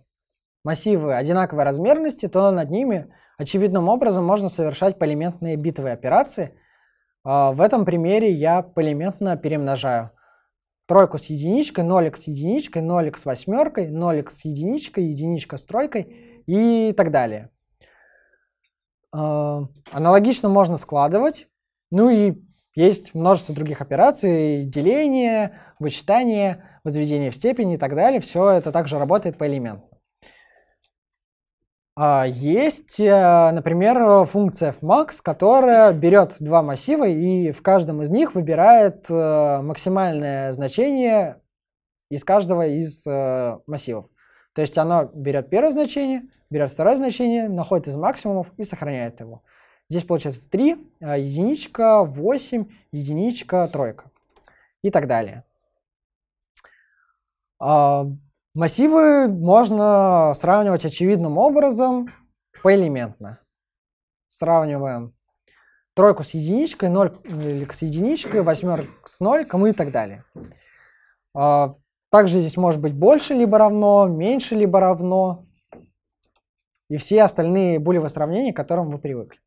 [SPEAKER 1] массивы одинаковой размерности, то над ними очевидным образом можно совершать полиментные битовые операции – а, в этом примере я полиментно перемножаю тройку с единичкой, нолик с единичкой, нолик с восьмеркой, нолик с единичкой, единичка с тройкой и так далее. А, аналогично можно складывать. Ну и есть множество других операций, деление, вычитание, возведение в степень и так далее. Все это также работает по элементам. А, есть, э, например, функция fmax, которая берет два массива и в каждом из них выбирает э, максимальное значение из каждого из э, массивов. То есть она берет первое значение, берет второе значение, находит из максимумов и сохраняет его. Здесь получается 3, единичка, 8, единичка, тройка и так далее. А, Массивы можно сравнивать очевидным образом поэлементно. Сравниваем тройку с единичкой, ноль э, с единичкой, восьмерку с нольком и так далее. А, также здесь может быть больше либо равно, меньше либо равно и все остальные булевые сравнения, к которым вы привыкли.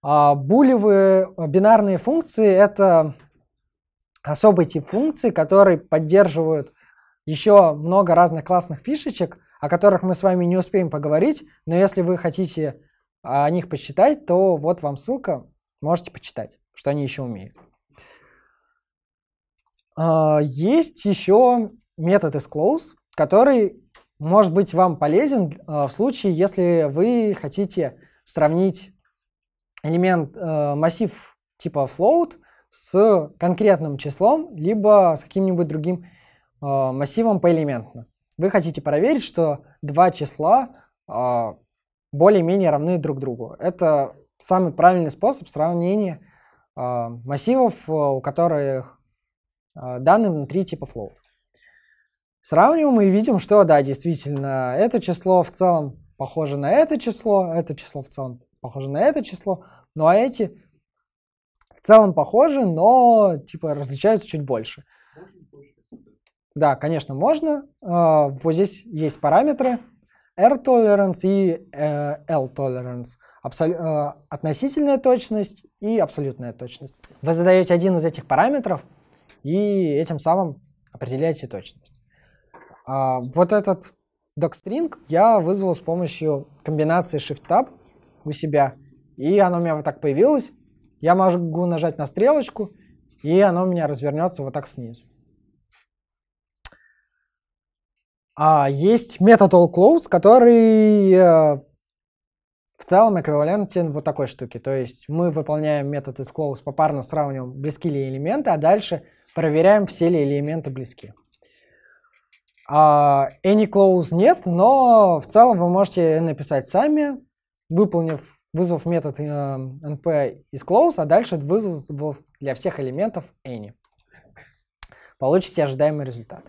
[SPEAKER 1] А, булевые э, бинарные функции – это особый тип функций, которые поддерживают еще много разных классных фишечек, о которых мы с вами не успеем поговорить, но если вы хотите а, о них почитать, то вот вам ссылка, можете почитать, что они еще умеют. А, есть еще метод close, который может быть вам полезен а, в случае, если вы хотите сравнить элемент, э, массив типа float с конкретным числом, либо с каким-нибудь другим Э, массивом поэлементно. Вы хотите проверить, что два числа э, более-менее равны друг другу. Это самый правильный способ сравнения э, массивов, у которых данные внутри типа float. Сравниваем и видим, что да, действительно, это число в целом похоже на это число, это число в целом похоже на это число, ну а эти в целом похожи, но типа различаются чуть больше. Да, конечно, можно. А, вот здесь есть параметры R-tolerance и э, L-tolerance. А, относительная точность и абсолютная точность. Вы задаете один из этих параметров и этим самым определяете точность. А, вот этот docstring я вызвал с помощью комбинации Shift-Tab у себя. И оно у меня вот так появилось. Я могу нажать на стрелочку, и оно у меня развернется вот так снизу. А есть метод all close, который э, в целом эквивалентен вот такой штуке. То есть мы выполняем метод из close, попарно сравниваем, близки ли элементы, а дальше проверяем, все ли элементы близки. А any close нет, но в целом вы можете написать сами, выполнив вызвав метод эм, э, np из close, а дальше вызвав для всех элементов any. Получите ожидаемый результат.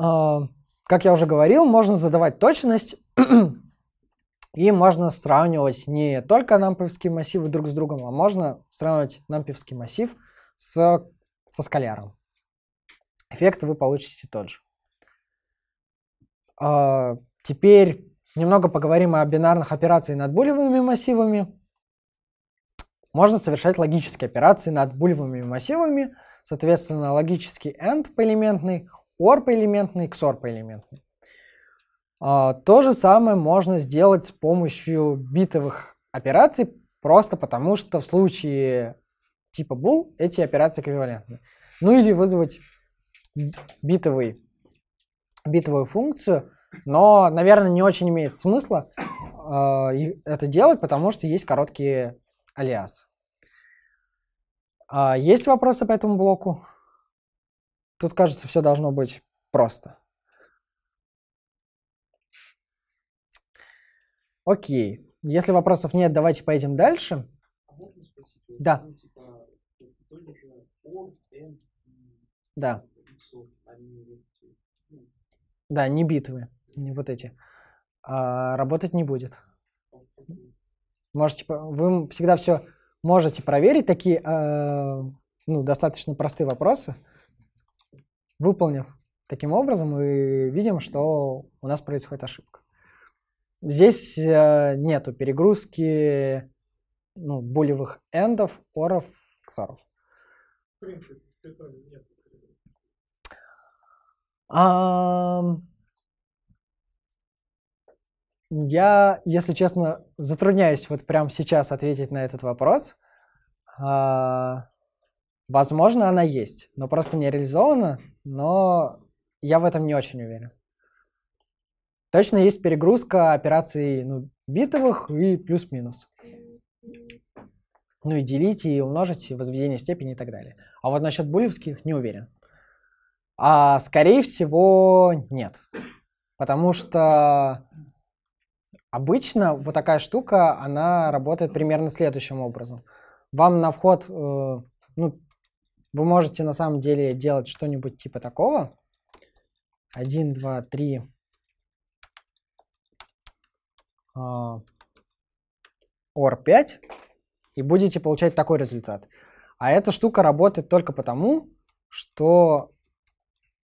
[SPEAKER 1] Э, как я уже говорил, можно задавать точность [CLEARS THROAT] и можно сравнивать не только намповские массивы друг с другом, а можно сравнивать намповский массив с, со скаляром. Эффект вы получите тот же. Э, теперь немного поговорим о бинарных операциях над булевыми массивами. Можно совершать логические операции над булевыми массивами. Соответственно, логический AND поэлементный or элементный XOR-поэлементный. элементный а, то же самое можно сделать с помощью битовых операций, просто потому что в случае типа bool эти операции эквивалентны. Ну или вызвать битовый, битовую функцию, но, наверное, не очень имеет смысла э, это делать, потому что есть короткие алиасы. Э, есть вопросы по этому блоку? Тут, кажется, все должно быть просто. Окей. Если вопросов нет, давайте поедем дальше.
[SPEAKER 2] А да.
[SPEAKER 1] Типа, да. Ну. Да, не битвы, не вот эти. А, работать не будет. А можете, вы всегда все можете проверить такие, э, ну, достаточно простые вопросы. Выполнив таким образом, мы видим, что у нас происходит ошибка. Здесь э, нету перегрузки ну, булевых эндов, оров, ксоров.
[SPEAKER 2] В принципе, нет.
[SPEAKER 1] А, я, если честно, затрудняюсь вот прямо сейчас ответить на этот вопрос. А, возможно, она есть, но просто не реализована но я в этом не очень уверен. Точно есть перегрузка операций ну, битовых и плюс-минус. Ну и делить, и умножить, и возведение степени и так далее. А вот насчет булевских не уверен. А скорее всего нет. Потому что обычно вот такая штука, она работает примерно следующим образом. Вам на вход, э, ну, вы можете на самом деле делать что-нибудь типа такого. 1, 2, 3. OR 5. И будете получать такой результат. А эта штука работает только потому, что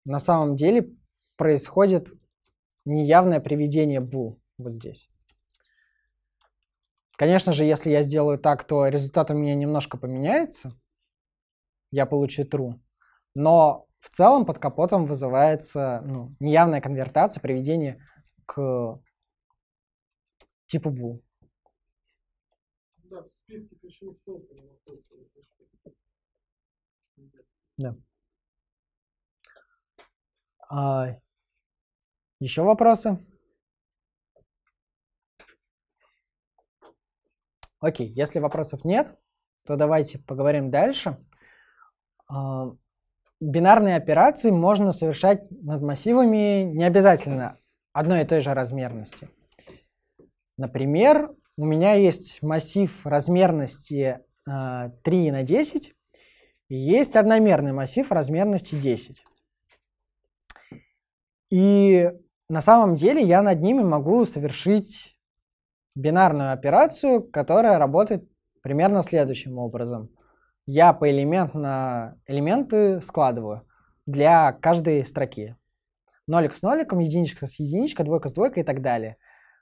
[SPEAKER 1] на самом деле происходит неявное приведение bool вот здесь. Конечно же, если я сделаю так, то результат у меня немножко поменяется я получу true. Но в целом под капотом вызывается ну, неявная конвертация, приведение к типу bool.
[SPEAKER 2] Да, в списке ключевых Да. А,
[SPEAKER 1] еще вопросы? Окей, если вопросов нет, то давайте поговорим дальше. А, бинарные операции можно совершать над массивами не обязательно одной и той же размерности. Например, у меня есть массив размерности 3 а, на 10 и есть одномерный массив размерности 10. И на самом деле я над ними могу совершить бинарную операцию, которая работает примерно следующим образом я по поэлементно элементы складываю для каждой строки. Нолик с ноликом, единичка с единичкой, двойка с двойкой и так далее.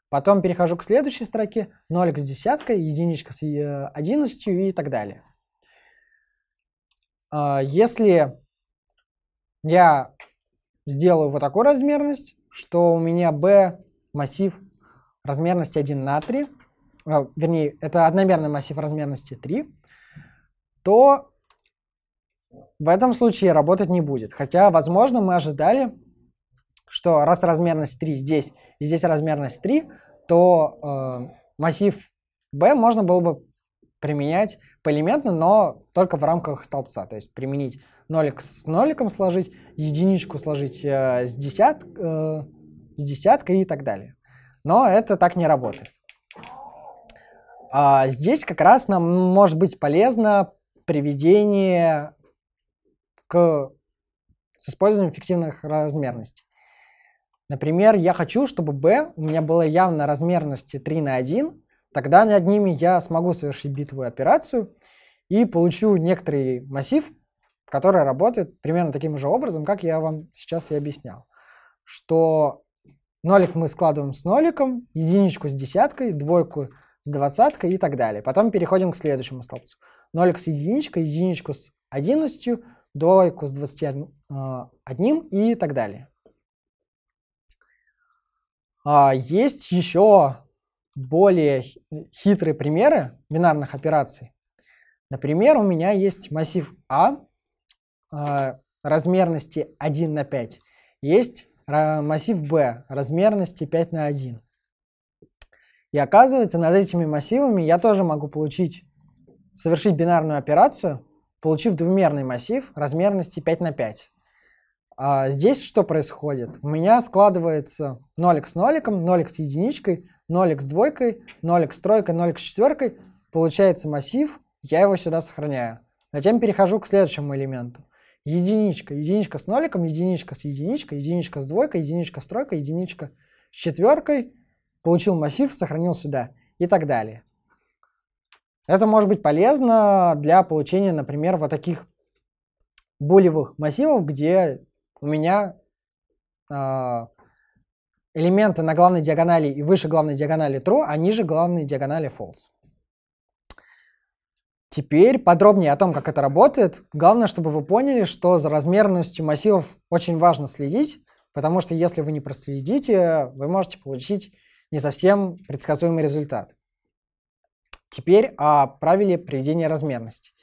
[SPEAKER 1] Потом перехожу к следующей строке, нолик с десяткой, единичка с э, одиннадцатью и так далее. А, если я сделаю вот такую размерность, что у меня B массив размерности 1 на 3, а, вернее, это одномерный массив размерности 3, то в этом случае работать не будет. Хотя, возможно, мы ожидали, что раз размерность 3 здесь и здесь размерность 3, то э, массив B можно было бы применять поэлементно, но только в рамках столбца. То есть применить нолик с ноликом сложить, единичку сложить э, с, десят, э, с десяткой и так далее. Но это так не работает. А здесь как раз нам может быть полезно приведение к... с использованием фиктивных размерностей. Например, я хочу, чтобы b у меня было явно размерности 3 на 1, тогда над ними я смогу совершить битовую операцию и получу некоторый массив, который работает примерно таким же образом, как я вам сейчас и объяснял. Что нолик мы складываем с ноликом, единичку с десяткой, двойку с двадцаткой и так далее. Потом переходим к следующему столбцу нолик с единичкой, единичку с 11, двойку с а, одним и так далее. А, есть еще более хитрые примеры бинарных операций. Например, у меня есть массив А, а размерности 1 на 5. Есть массив Б размерности 5 на 1. И оказывается, над этими массивами я тоже могу получить совершить бинарную операцию, получив двумерный массив размерности 5 на 5. А здесь что происходит? У меня складывается нолик с ноликом, нолик с единичкой, нолик с двойкой, нолик с тройкой, нолик с четверкой. Получается массив, я его сюда сохраняю. Затем перехожу к следующему элементу. Единичка, единичка с ноликом, единичка с единичкой, единичка с двойкой, единичка с тройкой, единичка с четверкой. Получил массив, сохранил сюда и так далее. Это может быть полезно для получения, например, вот таких булевых массивов, где у меня э, элементы на главной диагонали и выше главной диагонали true, а ниже главной диагонали false. Теперь подробнее о том, как это работает. Главное, чтобы вы поняли, что за размерностью массивов очень важно следить, потому что если вы не проследите, вы можете получить не совсем предсказуемый результат. Теперь о правиле приведения размерности.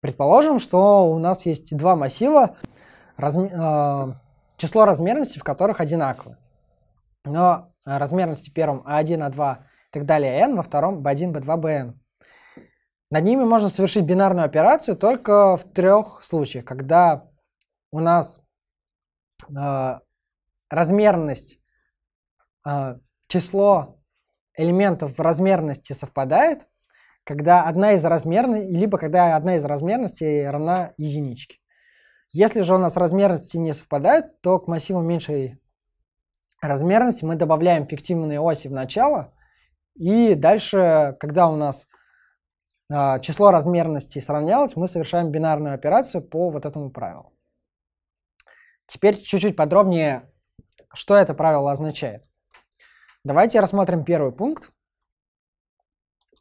[SPEAKER 1] Предположим, что у нас есть два массива, разми... э, число размерностей в которых одинаково. Но размерности в первом А1, А2 и так далее n, во втором B1, B2, Bn. Над ними можно совершить бинарную операцию только в трех случаях, когда у нас э, размерность, э, число элементов в размерности совпадает, когда одна из размерностей, либо когда одна из размерностей равна единичке. Если же у нас размерности не совпадают, то к массиву меньшей размерности мы добавляем фиктивные оси в начало, и дальше, когда у нас э, число размерностей сравнялось, мы совершаем бинарную операцию по вот этому правилу. Теперь чуть-чуть подробнее, что это правило означает. Давайте рассмотрим первый пункт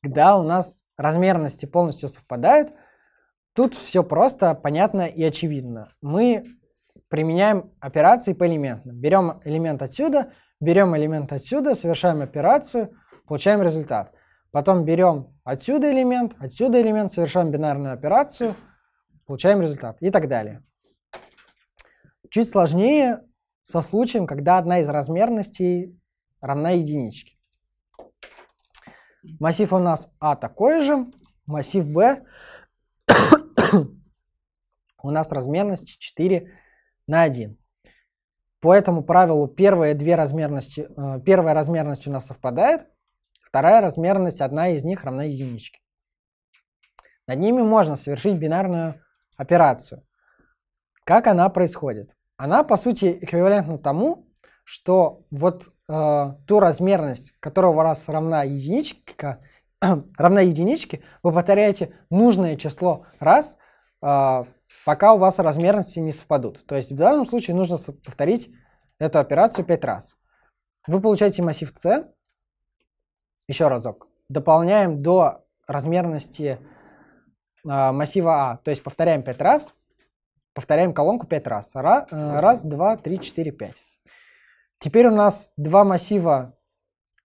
[SPEAKER 1] когда у нас размерности полностью совпадают, тут все просто, понятно и очевидно. Мы применяем операции по элементам. Берем элемент отсюда, берем элемент отсюда, совершаем операцию, получаем результат. Потом берем отсюда элемент, отсюда элемент, совершаем бинарную операцию, получаем результат и так далее. Чуть сложнее со случаем, когда одна из размерностей равна единичке. Массив у нас А такой же, массив Б [COUGHS] у нас размерность 4 на 1. По этому правилу первые две размерности, э, первая размерность у нас совпадает, вторая размерность, одна из них равна единичке. Над ними можно совершить бинарную операцию. Как она происходит? Она, по сути, эквивалентна тому, что вот Э, ту размерность, которого раз равна единичке [CLEARS THROAT] равна единичке, вы повторяете нужное число раз, э, пока у вас размерности не совпадут. То есть в данном случае нужно повторить эту операцию 5 раз. Вы получаете массив C, еще разок, дополняем до размерности э, массива А, то есть повторяем 5 раз, повторяем колонку 5 раз. Раз, два три четыре пять Теперь у нас два массива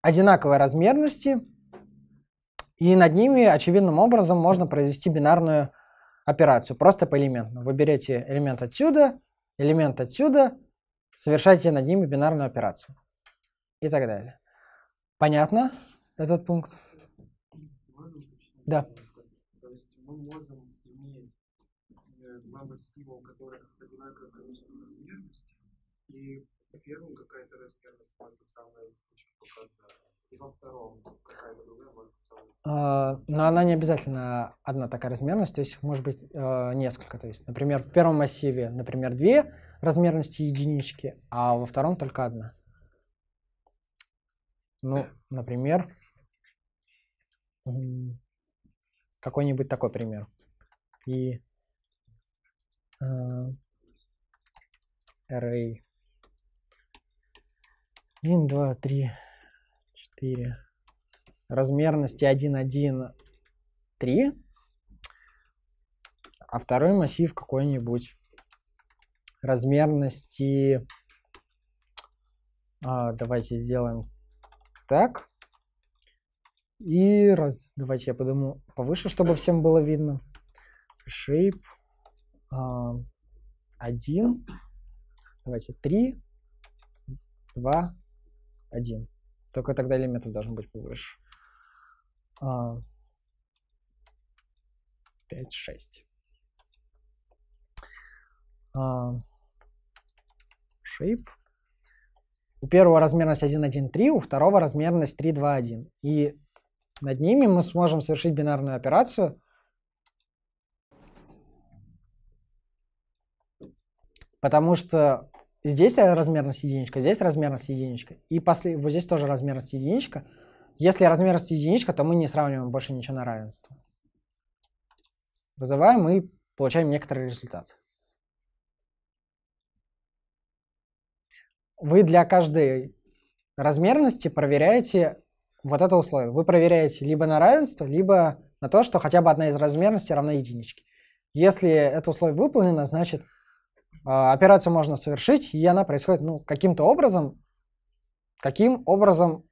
[SPEAKER 1] одинаковой размерности, и над ними очевидным образом можно произвести бинарную операцию, просто по элементам. Вы берете элемент отсюда, элемент отсюда, совершаете над ними бинарную операцию и так далее. Понятно этот пункт? Да.
[SPEAKER 2] То есть мы можем иметь э, два массива, у которых одинаковое количество размерности, и во первом какая-то размерность может быть самая исключительная, и во втором какая-то другая может
[SPEAKER 1] быть а, Но она не обязательно одна такая размерность, то есть может быть э, несколько. То есть, например, в первом массиве, например, две размерности единички, а во втором только одна. Ну, например, какой-нибудь такой пример. И э, array 1, 2, 3, 4. Размерности 1, 1, 3. А второй массив какой-нибудь размерности. А, давайте сделаем так. И раз, давайте я подумаю повыше, чтобы всем было видно. Shape а, Давайте 3, 2, один. Только тогда элементов должно быть повыше. 5, 6. Shape. У первого размерность 1.1.3, у второго размерность 3.2.1. И над ними мы сможем совершить бинарную операцию. Потому что Здесь размерность единичка, здесь размерность единичка. И после, вот здесь тоже размерность единичка. Если размерность единичка, то мы не сравниваем больше ничего на равенство. Вызываем и получаем некоторый результат. Вы для каждой размерности проверяете вот это условие. Вы проверяете либо на равенство, либо на то, что хотя бы одна из размерностей равна единичке. Если это условие выполнено, значит а, операцию можно совершить, и она происходит ну, каким-то образом. Каким образом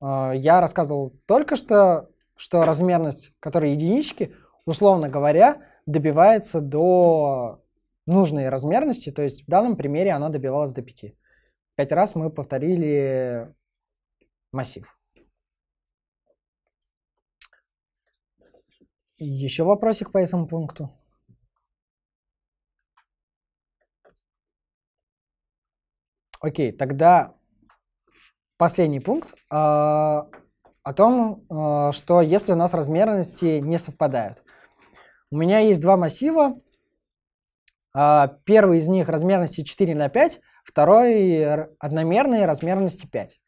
[SPEAKER 1] а, я рассказывал только что, что размерность, которая единички, условно говоря, добивается до нужной размерности, то есть в данном примере она добивалась до 5. Пять раз мы повторили массив. Еще вопросик по этому пункту? Окей, тогда последний пункт э, о том, э, что если у нас размерности не совпадают. У меня есть два массива. Э, первый из них размерности 4 на 5, второй одномерные размерности 5.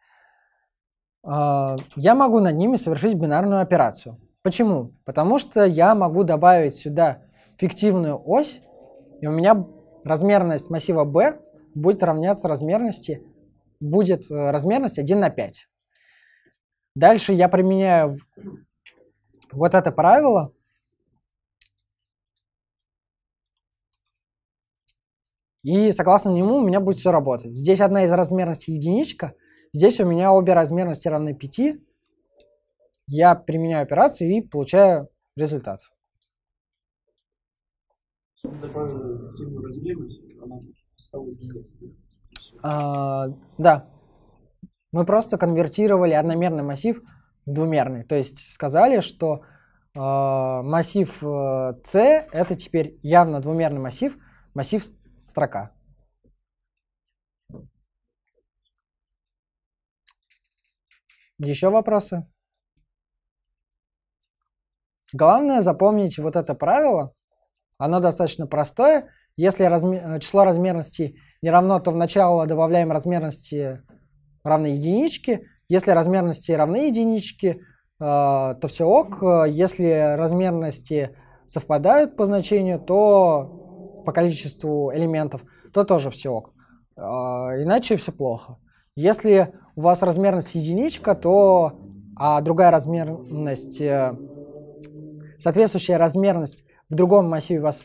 [SPEAKER 1] Э, я могу над ними совершить бинарную операцию. Почему? Потому что я могу добавить сюда фиктивную ось, и у меня размерность массива B будет равняться размерности, будет э, размерность 1 на 5. Дальше я применяю вот это правило. И согласно нему у меня будет все работать. Здесь одна из размерностей единичка, здесь у меня обе размерности равны 5. Я применяю операцию и получаю результат.
[SPEAKER 2] Добавила
[SPEAKER 1] а, да. Мы просто конвертировали одномерный массив в двумерный. То есть сказали, что э, массив э, C это теперь явно двумерный массив, массив строка. Еще вопросы? Главное запомнить вот это правило. Оно достаточно простое. Если размер, э, число размерностей не равно, то в начало добавляем размерности равные единичке. Если размерности равны единичке, э, то все ок. Если размерности совпадают по значению, то по количеству элементов, то тоже все ок. Э, иначе все плохо. Если у вас размерность единичка, то а другая размерность, соответствующая размерность в другом массиве у вас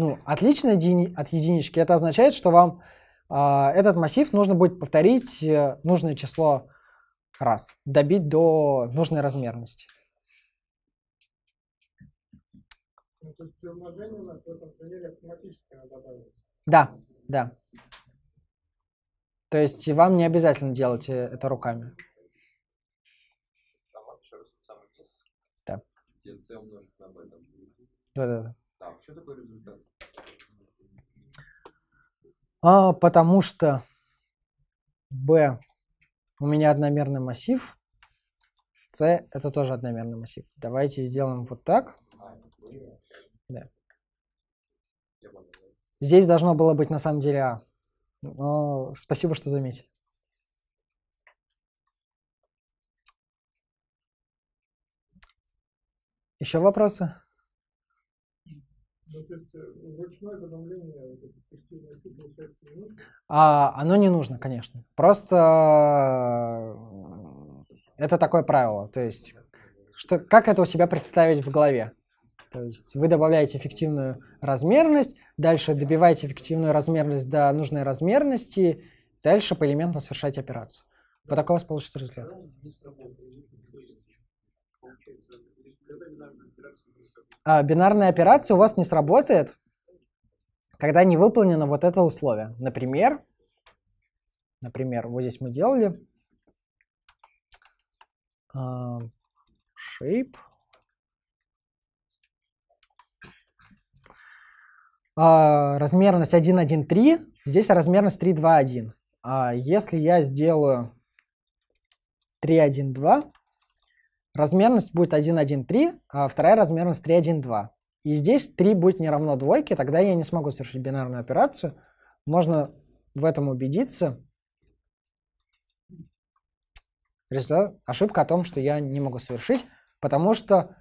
[SPEAKER 1] ну, отлично от единички, это означает, что вам э, этот массив нужно будет повторить э, нужное число раз, добить до нужной размерности. Ну, да, да. То есть вам не обязательно делать э, это руками. Да. Да, да, да.
[SPEAKER 2] Да, что такое результат?
[SPEAKER 1] А, потому что b у меня одномерный массив, c это тоже одномерный массив. Давайте сделаем вот так. Да. Здесь должно было быть на самом деле А. Но спасибо, что заметили. Еще вопросы?
[SPEAKER 2] Ну, э,
[SPEAKER 1] а, оно не нужно, конечно. Просто э, это такое правило. То есть что, как это у себя представить в голове? То есть вы добавляете эффективную размерность, дальше добиваете эффективную размерность до нужной размерности, дальше по элементам совершаете операцию. Вот такой у вас получится результат. А, бинарная операция у вас не сработает, когда не выполнено вот это условие. Например, например, вот здесь мы делали uh, shape. Uh, размерность 1.1.3, здесь размерность 3.2.1. А uh, если я сделаю 3.1.2, Размерность будет 1.1.3, а вторая размерность 3.1.2. И здесь 3 будет не равно двойке, тогда я не смогу совершить бинарную операцию. Можно в этом убедиться. Результат, ошибка о том, что я не могу совершить, потому что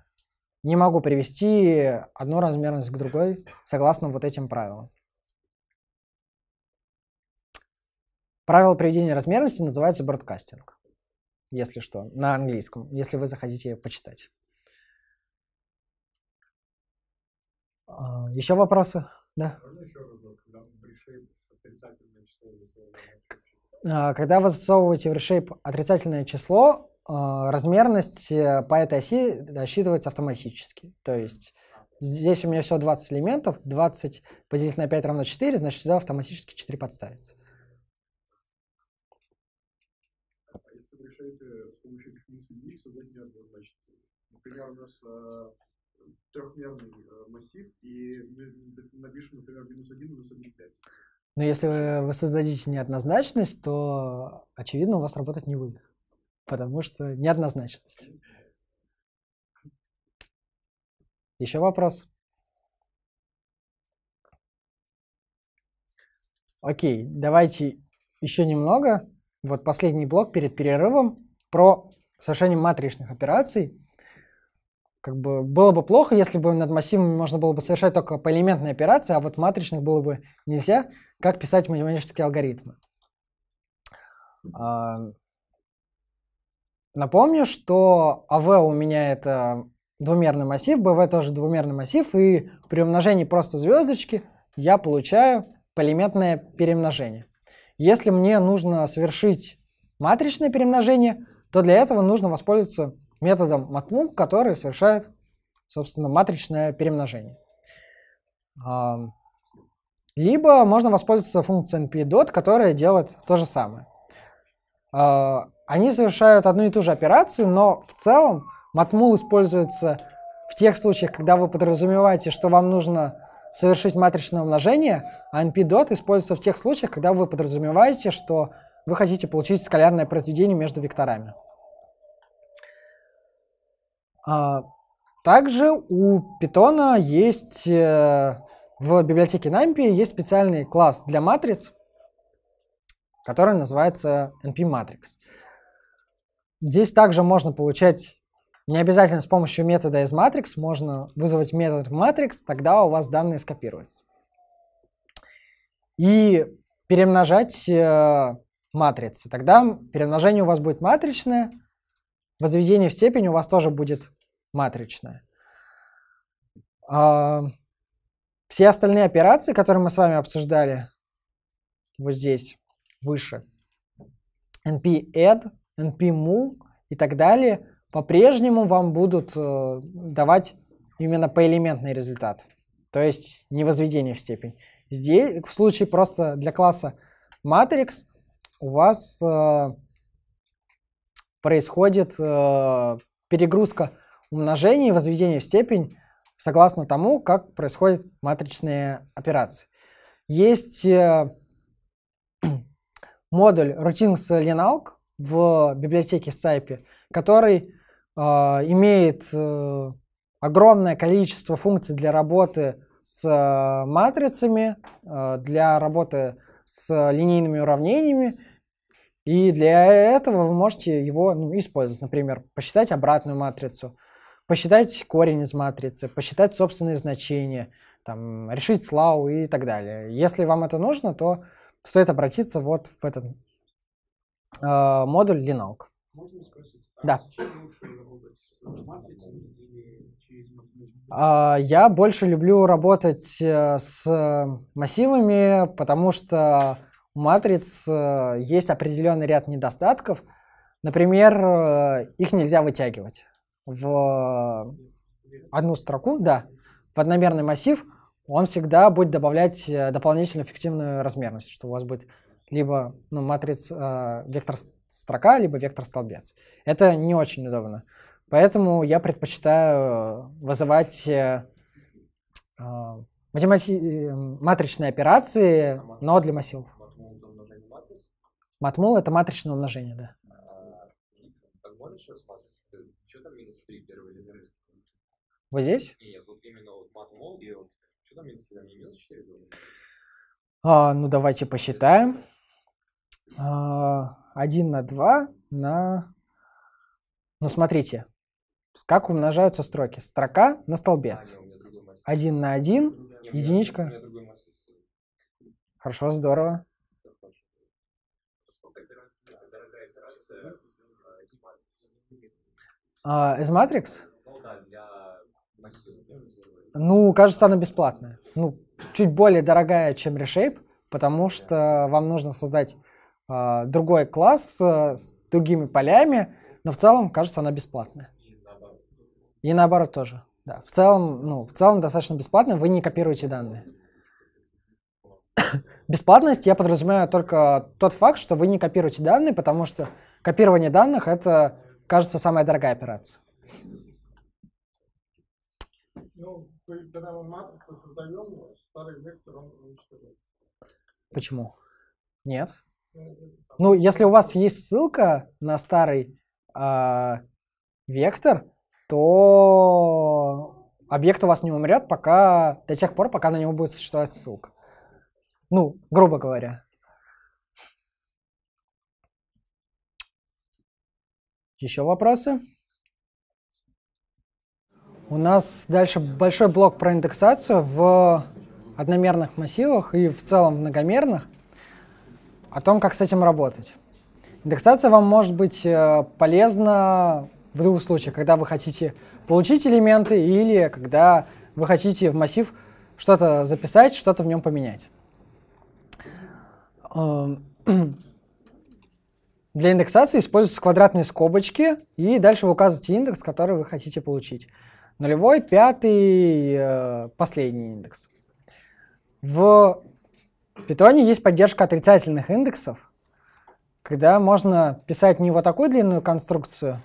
[SPEAKER 1] не могу привести одну размерность к другой согласно вот этим правилам. Правило приведения размерности называется бродкастинг если что, на английском, если вы захотите почитать. А, Еще вопросы? Да. А, когда вы засовываете в решейп отрицательное число, а, размерность э, по этой оси рассчитывается автоматически. То есть здесь у меня всего 20 элементов, 20 поделить на 5 равно 4, значит сюда автоматически 4 подставится.
[SPEAKER 2] их создать неоднозначно. Например, у нас э, трехмерный э, массив, и мы напишем, например, минус 1, минус 1, 5.
[SPEAKER 1] Но если вы создадите неоднозначность, то, очевидно, у вас работать не будет, потому что неоднозначность. Еще вопрос? Окей, давайте еще немного. Вот последний блок перед перерывом про совершением матричных операций. Как бы было бы плохо, если бы над массивами можно было бы совершать только поэлементные операции, а вот матричных было бы нельзя, как писать математические алгоритмы. А, напомню, что АВ у меня это двумерный массив, БВ тоже двумерный массив, и при умножении просто звездочки я получаю полиментное перемножение. Если мне нужно совершить матричное перемножение, то для этого нужно воспользоваться методом матмук, который совершает, собственно, матричное перемножение. А, либо можно воспользоваться функцией np.dot, которая делает то же самое. А, они совершают одну и ту же операцию, но в целом матмул используется в тех случаях, когда вы подразумеваете, что вам нужно совершить матричное умножение, а np.dot используется в тех случаях, когда вы подразумеваете, что вы хотите получить скалярное произведение между векторами. А, также у питона есть э, в библиотеке NumPy есть специальный класс для матриц, который называется np-matrix. Здесь также можно получать не обязательно с помощью метода из matrix, можно вызвать метод matrix, тогда у вас данные скопируются. И перемножать э, матрицы. Тогда перемножение у вас будет матричное, возведение в степень у вас тоже будет матричное. А, все остальные операции, которые мы с вами обсуждали вот здесь, выше, np-add, np-mu и так далее, по-прежнему вам будут э, давать именно поэлементный результат, то есть не возведение в степень. Здесь, в случае просто для класса matrix, у вас э, происходит э, перегрузка умножений, возведения в степень согласно тому, как происходят матричные операции. Есть э, [CLEARS THROAT] модуль Routines Linalc в библиотеке scipy, который э, имеет э, огромное количество функций для работы с э, матрицами, э, для работы с линейными уравнениями. И для этого вы можете его ну, использовать. Например, посчитать обратную матрицу, посчитать корень из матрицы, посчитать собственные значения, там, решить слау и так далее. Если вам это нужно, то стоит обратиться вот в этот э, модуль Linalc. Можно спросить? А да. А, я больше люблю работать э, с массивами, потому что матриц э, есть определенный ряд недостатков. Например, э, их нельзя вытягивать в одну строку, да, в одномерный массив, он всегда будет добавлять э, дополнительную эффективную размерность, что у вас будет либо ну, матриц, э, вектор строка, либо вектор столбец. Это не очень удобно. Поэтому я предпочитаю вызывать э, э, матричные операции, но для массивов. Матмул это матричное умножение, да.
[SPEAKER 2] А, вот здесь? Нет, вот именно вот матмол делал. Что там минус 3? минус 4
[SPEAKER 1] а, ну давайте посчитаем. А, 1 на 2 на... Ну смотрите, как умножаются строки. Строка на столбец. 1 а, на 1, единичка. Хорошо, здорово. А, из Matrix? Ну, ну, кажется, она бесплатная. Ну, чуть более дорогая, чем Reshape, потому что вам нужно создать э, другой класс э, с другими полями, но в целом, кажется, она бесплатная. И наоборот тоже. Да. В целом, ну, в целом достаточно бесплатно, вы не копируете данные. [COUGHS] Бесплатность я подразумеваю только тот факт, что вы не копируете данные, потому что копирование данных это кажется, самая дорогая операция?
[SPEAKER 2] Ну, когда мы матрицу создаем, старый вектор, он уничтожается.
[SPEAKER 1] Почему? Нет. Ну, ну, если у вас есть ссылка на старый э, вектор, то объект у вас не умрет пока, до тех пор, пока на него будет существовать ссылка. Ну, грубо говоря. Еще вопросы? У нас дальше большой блок про индексацию в одномерных массивах и в целом многомерных, о том, как с этим работать. Индексация вам может быть э, полезна в двух случаях, когда вы хотите получить элементы или когда вы хотите в массив что-то записать, что-то в нем поменять. Эм, [CLEARS THROAT] Для индексации используются квадратные скобочки, и дальше вы указываете индекс, который вы хотите получить. Нулевой, пятый, э, последний индекс. В питоне есть поддержка отрицательных индексов, когда можно писать не вот такую длинную конструкцию,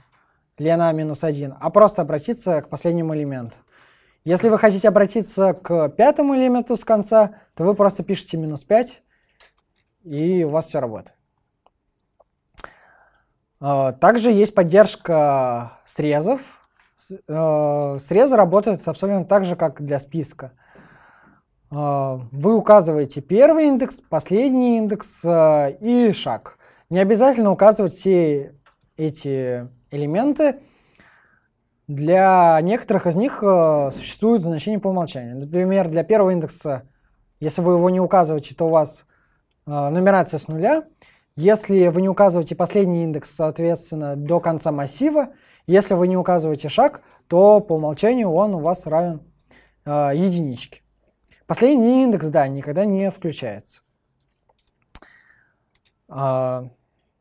[SPEAKER 1] лена минус один, а просто обратиться к последнему элементу. Если вы хотите обратиться к пятому элементу с конца, то вы просто пишете минус 5, и у вас все работает. А, также есть поддержка срезов. Э, срезы работают абсолютно так же, как для списка. А, вы указываете первый индекс, последний индекс э, и шаг. Не обязательно указывать все эти элементы. Для некоторых из них э, существует значение по умолчанию. Например, для первого индекса, если вы его не указываете, то у вас нумерация с нуля – если вы не указываете последний индекс, соответственно, до конца массива, если вы не указываете шаг, то по умолчанию он у вас равен э, единичке. Последний индекс, да, никогда не включается. Э,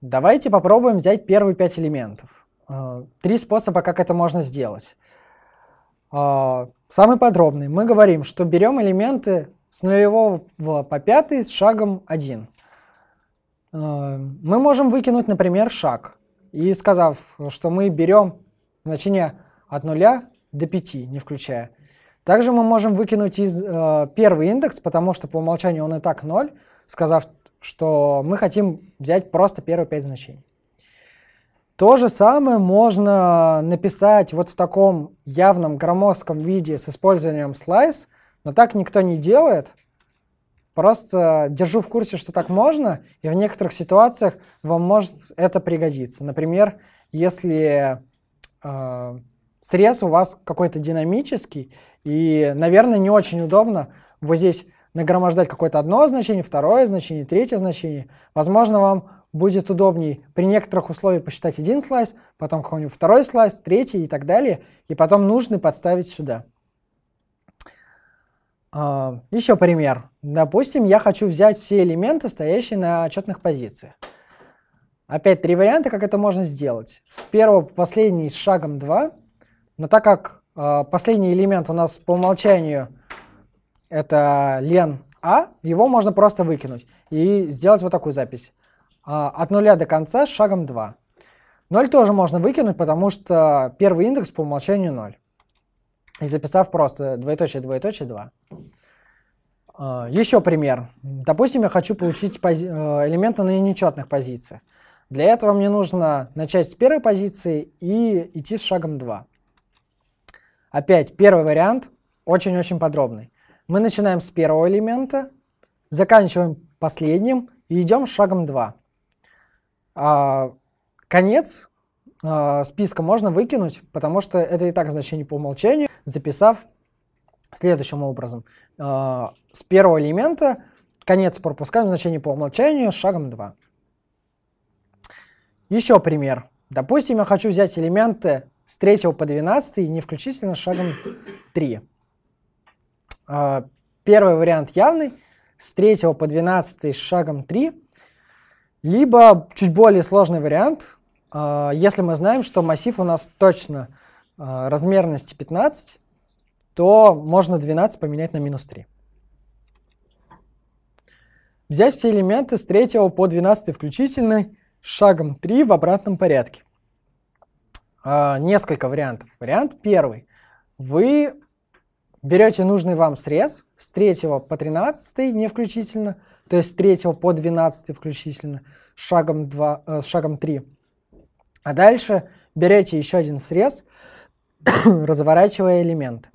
[SPEAKER 1] давайте попробуем взять первые пять элементов. Э, три способа, как это можно сделать. Э, самый подробный. Мы говорим, что берем элементы с нулевого по пятый с шагом 1. Э, мы можем выкинуть, например, шаг, и сказав, что мы берем значение от 0 до 5, не включая. Также мы можем выкинуть из э, первый индекс, потому что по умолчанию он и так 0, сказав, что мы хотим взять просто первые 5 значений. То же самое можно написать вот в таком явном громоздком виде с использованием слайс, но так никто не делает. Просто держу в курсе, что так можно, и в некоторых ситуациях вам может это пригодиться. Например, если э, срез у вас какой-то динамический, и, наверное, не очень удобно вот здесь нагромождать какое-то одно значение, второе значение, третье значение. Возможно, вам будет удобней при некоторых условиях посчитать один слайс, потом какой-нибудь второй слайс, третий и так далее, и потом нужный подставить сюда. А, Еще пример. Допустим, я хочу взять все элементы, стоящие на отчетных позициях. Опять три варианта, как это можно сделать. С первого по последний с шагом 2. Но так как э, последний элемент у нас по умолчанию это лен А, его можно просто выкинуть и сделать вот такую запись. Э, от нуля до конца с шагом 2. 0 тоже можно выкинуть, потому что первый индекс по умолчанию 0 и записав просто двоеточие, двоеточие, два. А, Еще пример. Допустим, я хочу получить пози- э, элементы на нечетных позициях. Для этого мне нужно начать с первой позиции и идти с шагом 2. Опять первый вариант очень-очень подробный. Мы начинаем с первого элемента, заканчиваем последним и идем с шагом 2. А, конец а, списка можно выкинуть, потому что это и так значение по умолчанию, записав следующим образом. А, с первого элемента конец пропускаем значение по умолчанию с шагом 2. Еще пример. Допустим, я хочу взять элементы с 3 по 12 и не включительно с шагом 3. А, первый вариант явный. С 3 по 12 с шагом 3. Либо чуть более сложный вариант, а, если мы знаем, что массив у нас точно а, размерности 15, то можно 12 поменять на минус 3. Взять все элементы с 3 по 12 включительно шагом 3 в обратном порядке. А, несколько вариантов. Вариант первый. Вы берете нужный вам срез с 3 по 13 не включительно, то есть с 3 по 12 включительно, шагом, 2, э, шагом 3. А дальше берете еще один срез, [COUGHS] разворачивая элемент.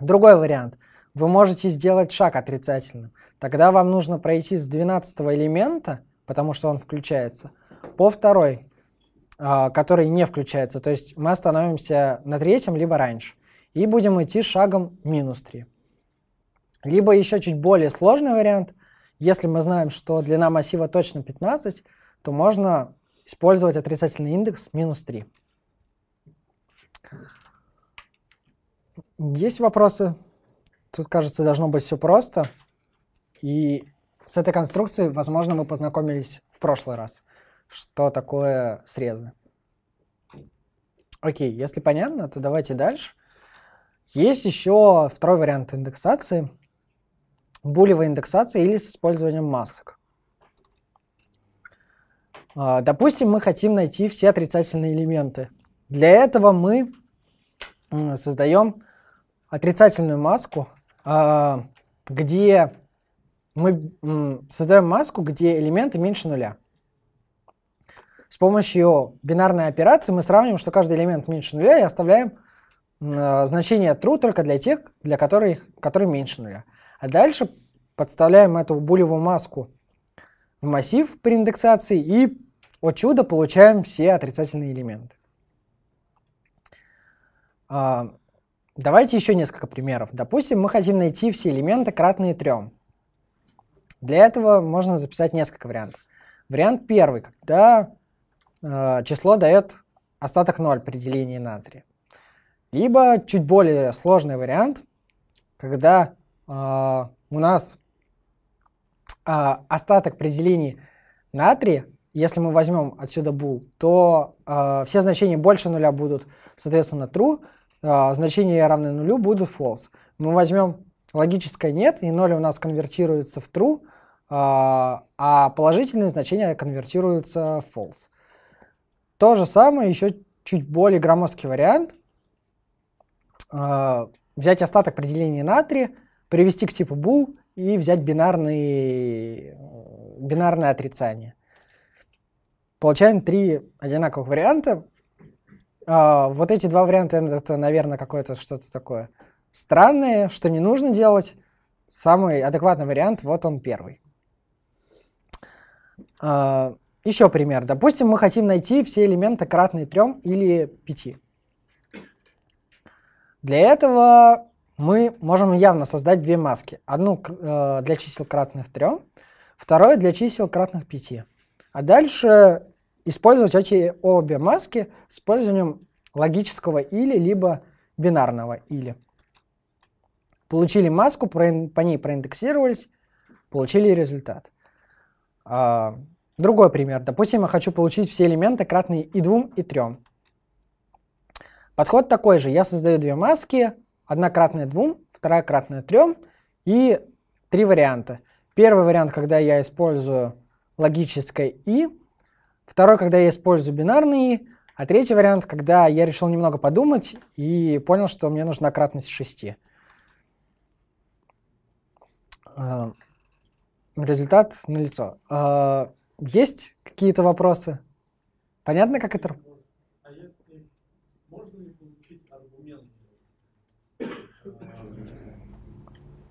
[SPEAKER 1] Другой вариант. Вы можете сделать шаг отрицательным. Тогда вам нужно пройти с 12 элемента, потому что он включается, по второй, а, который не включается. То есть мы остановимся на третьем, либо раньше. И будем идти шагом минус 3. Либо еще чуть более сложный вариант. Если мы знаем, что длина массива точно 15, то можно использовать отрицательный индекс минус 3. Есть вопросы? Тут, кажется, должно быть все просто. И с этой конструкцией, возможно, мы познакомились в прошлый раз. Что такое срезы? Окей, если понятно, то давайте дальше. Есть еще второй вариант индексации. Булевая индексация или с использованием масок. А, допустим, мы хотим найти все отрицательные элементы. Для этого мы создаем отрицательную маску, а, где мы создаем маску, где элементы меньше нуля. С помощью бинарной операции мы сравниваем, что каждый элемент меньше нуля, и оставляем а, значение true только для тех, для которых, которые меньше нуля. А дальше подставляем эту булевую маску в массив при индексации и от чуда получаем все отрицательные элементы. А, давайте еще несколько примеров. Допустим, мы хотим найти все элементы, кратные трем. Для этого можно записать несколько вариантов. Вариант первый, когда э, число дает остаток 0 при делении на 3. Либо чуть более сложный вариант, когда э, у нас э, остаток при делении на 3 если мы возьмем отсюда bool, то э, все значения больше нуля будут, соответственно, true, э, значения равные нулю будут false. Мы возьмем логическое нет, и ноль у нас конвертируется в true, э, а положительные значения конвертируются в false. То же самое, еще чуть более громоздкий вариант. Э, взять остаток при натрия, привести к типу bool и взять бинарный, э, бинарное отрицание получаем три одинаковых варианта. А, вот эти два варианта это, наверное, какое-то что-то такое странное, что не нужно делать. Самый адекватный вариант, вот он первый. А, еще пример. Допустим, мы хотим найти все элементы, кратные трем или пяти. Для этого мы можем явно создать две маски. Одну э, для чисел кратных трем вторую для чисел кратных пяти А дальше использовать эти обе маски с использованием логического или, либо бинарного или. Получили маску, по ней проиндексировались, получили результат. А, другой пример. Допустим, я хочу получить все элементы, кратные и двум, и трем. Подход такой же. Я создаю две маски, одна кратная двум, вторая кратная трем, и три варианта. Первый вариант, когда я использую логическое и, Второй, когда я использую бинарные. А третий вариант, когда я решил немного подумать и понял, что мне нужна кратность 6. А, результат налицо. А, есть какие-то вопросы? Понятно, как это?
[SPEAKER 2] А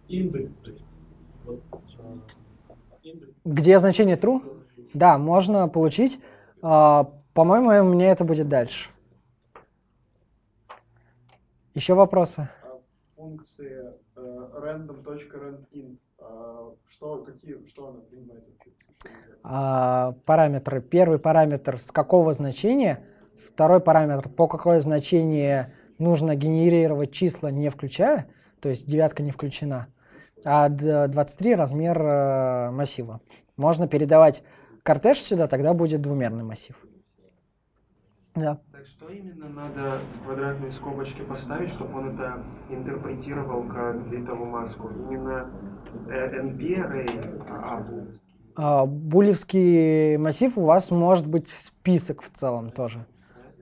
[SPEAKER 2] индексы?
[SPEAKER 1] Где значение true? Да, можно получить. А, по-моему, у меня это будет дальше. Еще вопросы?
[SPEAKER 2] А функции э, random.randint. А что, какие, что она принимает?
[SPEAKER 1] А, параметры. Первый параметр с какого значения, второй параметр по какое значение нужно генерировать числа, не включая, то есть девятка не включена, а 23 размер э, массива. Можно передавать кортеж сюда, тогда будет двумерный массив. Да.
[SPEAKER 2] Так что именно надо в квадратные скобочки поставить, чтобы он это интерпретировал как битову маску? Именно NP э, array, а а булевский?
[SPEAKER 1] А, булевский массив у вас может быть список в целом тоже.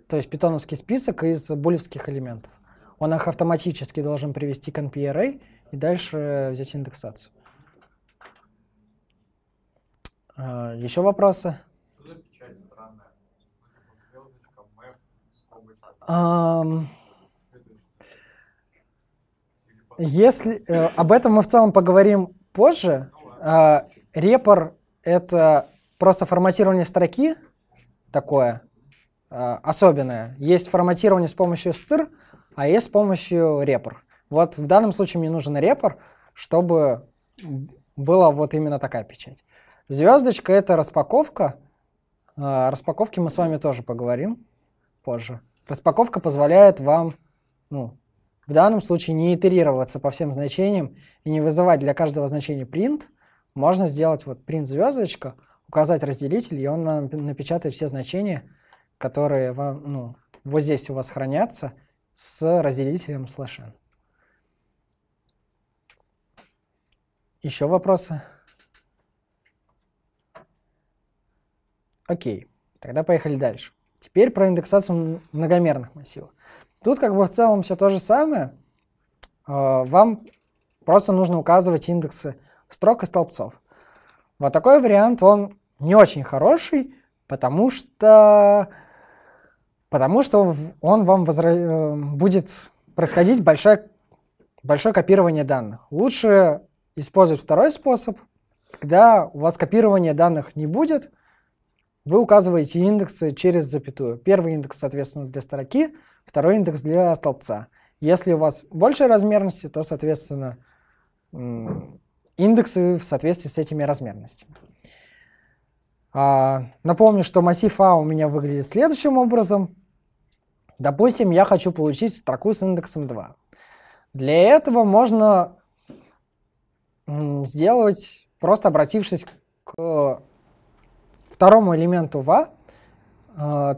[SPEAKER 1] То есть питоновский список из булевских элементов. Он их автоматически должен привести к NP array а и дальше взять индексацию. А, еще вопросы? Что за печать странная? Если э, об этом мы в целом поговорим позже, э, репор это просто форматирование строки такое э, особенное. Есть форматирование с помощью стыр, а есть с помощью репор. Вот в данном случае мне нужен репор, чтобы была вот именно такая печать. Звездочка — это распаковка. О а, распаковке мы с вами тоже поговорим позже. Распаковка позволяет вам, ну, в данном случае не итерироваться по всем значениям и не вызывать для каждого значения print. Можно сделать вот print звездочка, указать разделитель, и он нам напечатает все значения, которые вам, ну, вот здесь у вас хранятся с разделителем слэш Еще вопросы? Окей, тогда поехали дальше. Теперь про индексацию многомерных массивов. Тут как бы в целом все то же самое. А, вам просто нужно указывать индексы строк и столбцов. Вот такой вариант, он не очень хороший, потому что, потому что он вам возра... Э, будет происходить большое, большое копирование данных. Лучше использовать второй способ, когда у вас копирования данных не будет – вы указываете индексы через запятую. Первый индекс, соответственно, для строки, второй индекс для столбца. Если у вас больше размерности, то, соответственно, индексы в соответствии с этими размерностями. А, напомню, что массив А у меня выглядит следующим образом. Допустим, я хочу получить строку с индексом 2. Для этого можно сделать, просто обратившись к второму элементу va э,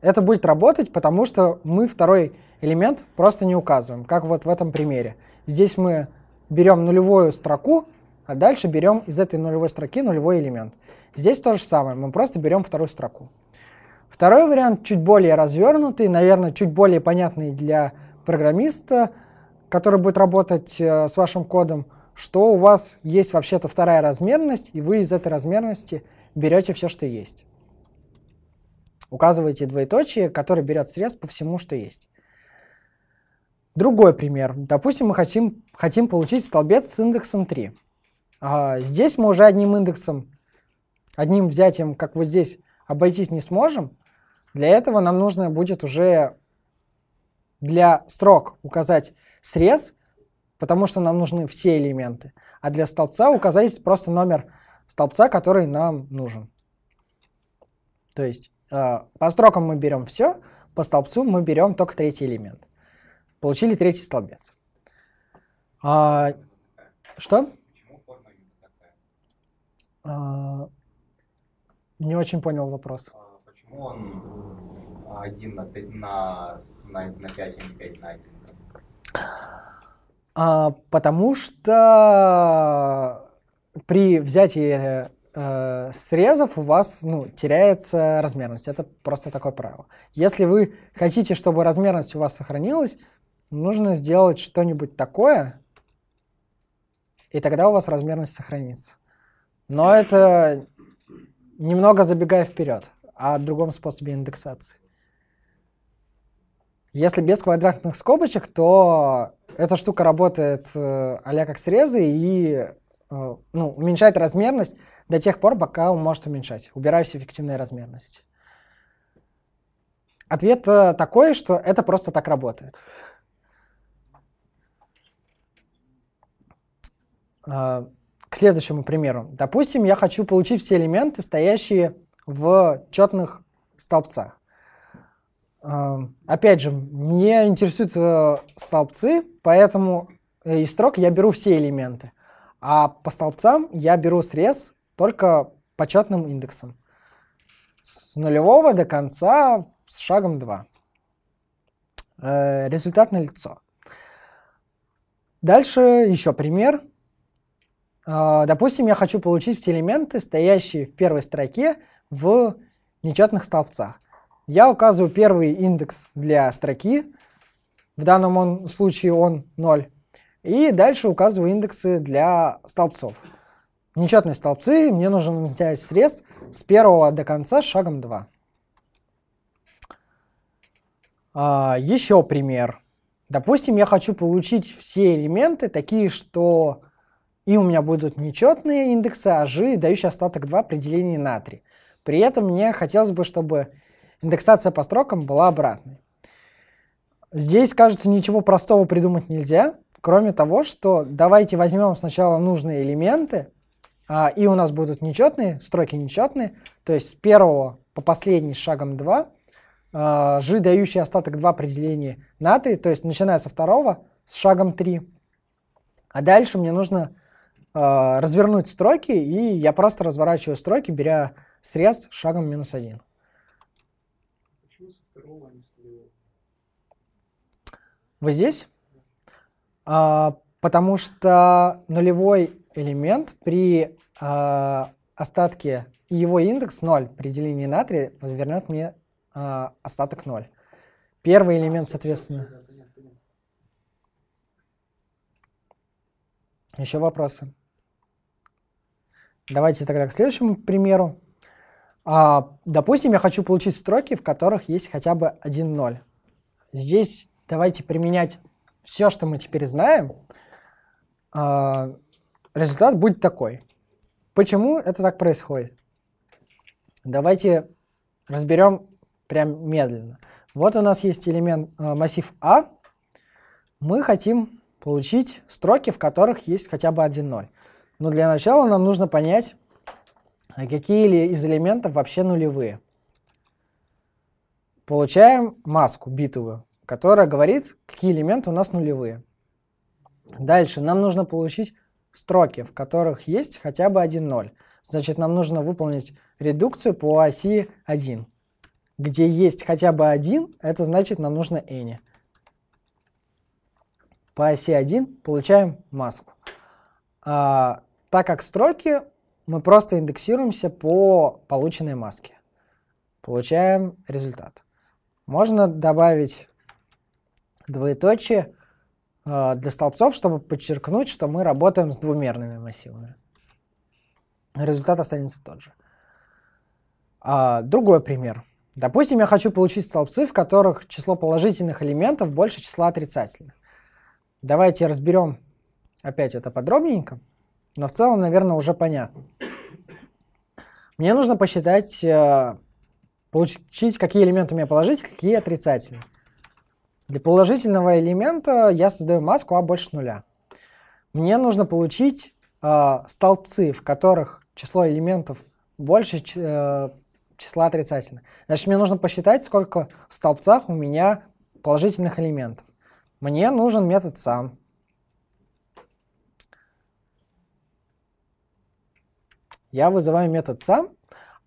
[SPEAKER 1] это будет работать, потому что мы второй элемент просто не указываем, как вот в этом примере. Здесь мы берем нулевую строку, а дальше берем из этой нулевой строки нулевой элемент. Здесь то же самое, мы просто берем вторую строку. Второй вариант чуть более развернутый, наверное, чуть более понятный для программиста, который будет работать э, с вашим кодом, что у вас есть вообще-то вторая размерность, и вы из этой размерности – берете все, что есть. Указываете двоеточие, которое берет срез по всему, что есть. Другой пример. Допустим, мы хотим, хотим получить столбец с индексом 3. А, здесь мы уже одним индексом, одним взятием, как вот здесь, обойтись не сможем. Для этого нам нужно будет уже для строк указать срез, потому что нам нужны все элементы. А для столбца указать просто номер столбца, который нам нужен. То есть э, по строкам мы берем все, по столбцу мы берем только третий элемент. Получили третий столбец. А, что? А, не очень понял вопрос. А
[SPEAKER 2] почему он а, один на 5, на, на, на 5 а не 5 на 1?
[SPEAKER 1] А, потому что при взятии э, э, срезов у вас ну, теряется размерность. Это просто такое правило. Если вы хотите, чтобы размерность у вас сохранилась, нужно сделать что-нибудь такое, и тогда у вас размерность сохранится. Но это немного забегая вперед о а другом способе индексации. Если без квадратных скобочек, то эта штука работает а как срезы, и ну, уменьшает размерность до тех пор, пока он может уменьшать. Убираю все фиктивные размерности. Ответ э, такой, что это просто так работает. Э, к следующему примеру. Допустим, я хочу получить все элементы, стоящие в четных столбцах. Э, опять же, мне интересуют столбцы, поэтому из строк я беру все элементы. А по столбцам я беру срез только почетным индексом. С нулевого до конца с шагом 2. Э, результат на лицо. Дальше еще пример. Э, допустим, я хочу получить все элементы, стоящие в первой строке в нечетных столбцах. Я указываю первый индекс для строки. В данном он, случае он 0. И дальше указываю индексы для столбцов. Нечетные столбцы, мне нужен взять срез с первого до конца шагом 2. А, еще пример. Допустим, я хочу получить все элементы, такие, что и у меня будут нечетные индексы, а g, дающий остаток 2 при делении на 3. При этом мне хотелось бы, чтобы индексация по строкам была обратной. Здесь, кажется, ничего простого придумать нельзя, Кроме того, что давайте возьмем сначала нужные элементы, а, и у нас будут нечетные, строки нечетные, то есть с первого по последний с шагом 2, а, дающий остаток 2 при делении на 3, то есть начиная со второго с шагом 3. А дальше мне нужно а, развернуть строки, и я просто разворачиваю строки, беря срез шагом минус 1. А Вы здесь? А, потому что нулевой элемент при а, остатке его индекс 0 при делении на 3 вернет мне а, остаток 0. Первый элемент, соответственно. Еще вопросы? Давайте тогда к следующему примеру. А, допустим, я хочу получить строки, в которых есть хотя бы один ноль. Здесь давайте применять все, что мы теперь знаем, а, результат будет такой. Почему это так происходит? Давайте разберем прям медленно. Вот у нас есть элемент а, массив А. Мы хотим получить строки, в которых есть хотя бы один ноль. Но для начала нам нужно понять, какие ли из элементов вообще нулевые. Получаем маску битовую которая говорит, какие элементы у нас нулевые. Дальше нам нужно получить строки, в которых есть хотя бы один ноль. Значит, нам нужно выполнить редукцию по оси 1. Где есть хотя бы один, это значит нам нужно any. По оси 1 получаем маску. А, так как строки, мы просто индексируемся по полученной маске. Получаем результат. Можно добавить двоеточие э, для столбцов, чтобы подчеркнуть, что мы работаем с двумерными массивами. Результат останется тот же. А, другой пример. Допустим, я хочу получить столбцы, в которых число положительных элементов больше числа отрицательных. Давайте разберем опять это подробненько, но в целом, наверное, уже понятно. Мне нужно посчитать, э, получить, какие элементы у меня положительные, какие отрицательные. Для положительного элемента я создаю маску А больше нуля. Мне нужно получить э, столбцы, в которых число элементов больше э, числа отрицательных. Значит, мне нужно посчитать, сколько в столбцах у меня положительных элементов. Мне нужен метод сам. Я вызываю метод сам,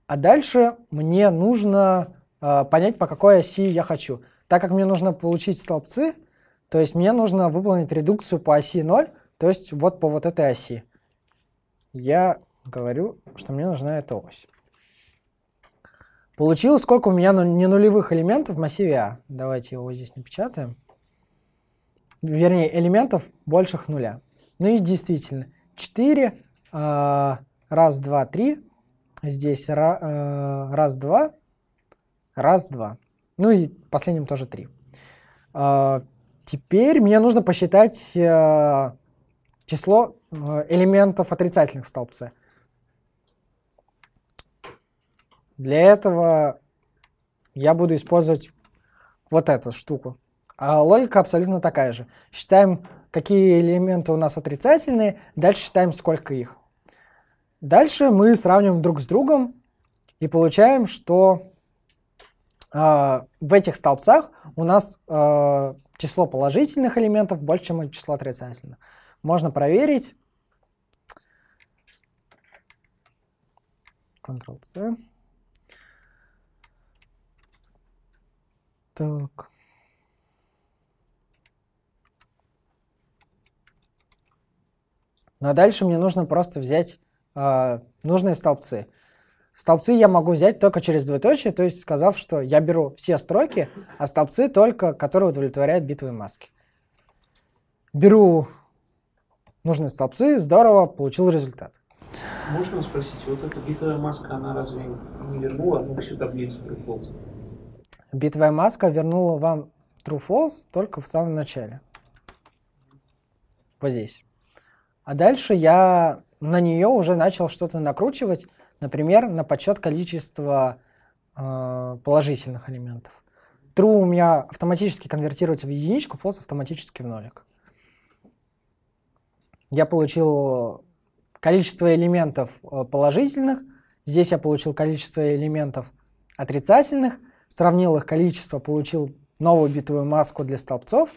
[SPEAKER 1] а дальше мне нужно э, понять, по какой оси я хочу. Так как мне нужно получить столбцы, то есть мне нужно выполнить редукцию по оси 0, то есть вот по вот этой оси. Я говорю, что мне нужна эта ось. Получилось, сколько у меня ну, не нулевых элементов в массиве А. Давайте его здесь напечатаем. Вернее, элементов больших нуля. Ну и действительно, 4, э, а, раз, два, три. Здесь э, раз, два, раз, два. Ну и последним тоже три. А, теперь мне нужно посчитать э, число э, элементов отрицательных в столбце. Для этого я буду использовать вот эту штуку. А логика абсолютно такая же. Считаем, какие элементы у нас отрицательные, дальше считаем, сколько их. Дальше мы сравниваем друг с другом и получаем, что а, в этих столбцах у нас а, число положительных элементов больше, чем число отрицательных. Можно проверить. Ctrl-C. Так. Ну а дальше мне нужно просто взять э, нужные столбцы. Столбцы я могу взять только через двоеточие, то есть сказав, что я беру все строки, а столбцы только, которые удовлетворяют битвы и маски. Беру нужные столбцы, здорово, получил результат. Можно спросить, вот эта битовая маска, она разве не
[SPEAKER 2] вернула одну всю таблицу True False?
[SPEAKER 1] Битовая маска вернула вам True False только в самом начале. Вот здесь. А дальше я на нее уже начал что-то накручивать, Например, на подсчет количества э, положительных элементов. True у меня автоматически конвертируется в единичку, false автоматически в нолик. Я получил количество элементов э, положительных, здесь я получил количество элементов отрицательных, сравнил их количество, получил новую битовую маску для столбцов,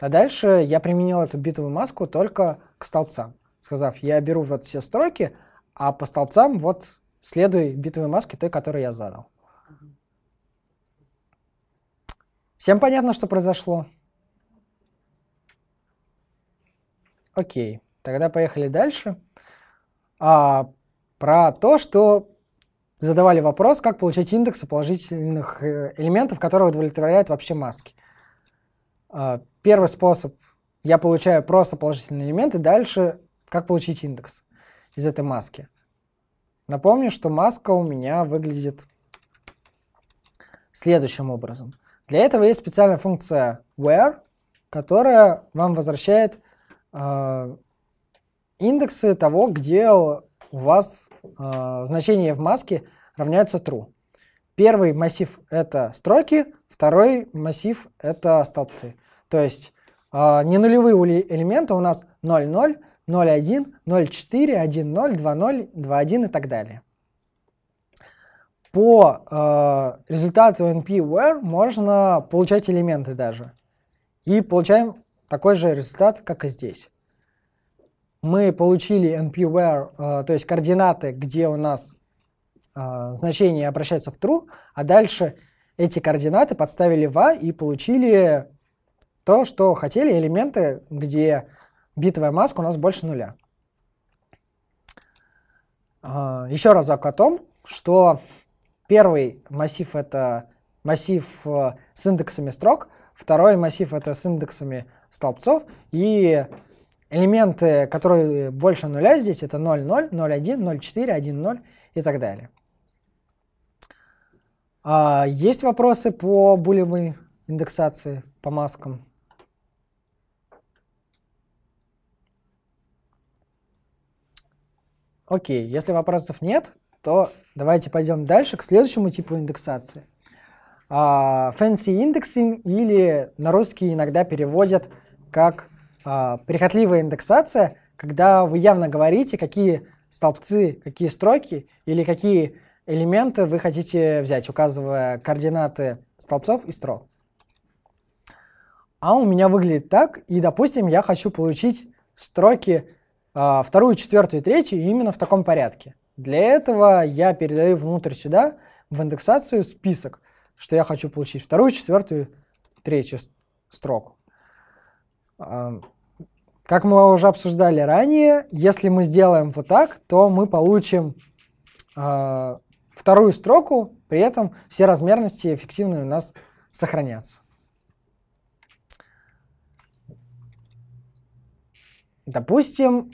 [SPEAKER 1] а дальше я применил эту битовую маску только к столбцам, сказав, я беру вот все строки, а по столбцам вот Следуй битовой маске той, которую я задал. Всем понятно, что произошло? Окей, тогда поехали дальше. А, про то, что задавали вопрос, как получать индексы положительных э, элементов, которые удовлетворяют вообще маски. А, первый способ я получаю просто положительные элементы, дальше как получить индекс из этой маски. Напомню, что маска у меня выглядит следующим образом. Для этого есть специальная функция where, которая вам возвращает э, индексы того, где у вас э, значения в маске равняются true. Первый массив это строки, второй массив это столбцы. То есть э, не нулевые элементы у нас 0, 0, 0.1, 0.4, 1.0, 2.0, 2.1 и так далее. По э, результату np-where можно получать элементы даже. И получаем такой же результат, как и здесь. Мы получили np-where, э, то есть координаты, где у нас э, значение обращается в true, а дальше эти координаты подставили в a и получили то, что хотели, элементы, где Битовая маска у нас больше нуля. А, еще разок о том, что первый массив это массив э, с индексами строк, второй массив это с индексами столбцов, и элементы, которые больше нуля здесь, это 0, 0, 0, 1, 0, 4, 1, 0 и так далее. А, есть вопросы по булевой индексации, по маскам? Окей, если вопросов нет, то давайте пойдем дальше к следующему типу индексации. А, fancy indexing или на русский иногда переводят как uh, прихотливая индексация, когда вы явно говорите, какие столбцы, какие строки или какие элементы вы хотите взять, указывая координаты столбцов и строк. А у меня выглядит так, и, допустим, я хочу получить строки а, вторую, четвертую и третью именно в таком порядке. Для этого я передаю внутрь сюда, в индексацию, список, что я хочу получить вторую, четвертую, третью строку. А, как мы уже обсуждали ранее, если мы сделаем вот так, то мы получим э, вторую строку, при этом все размерности эффективные у нас сохранятся. Допустим,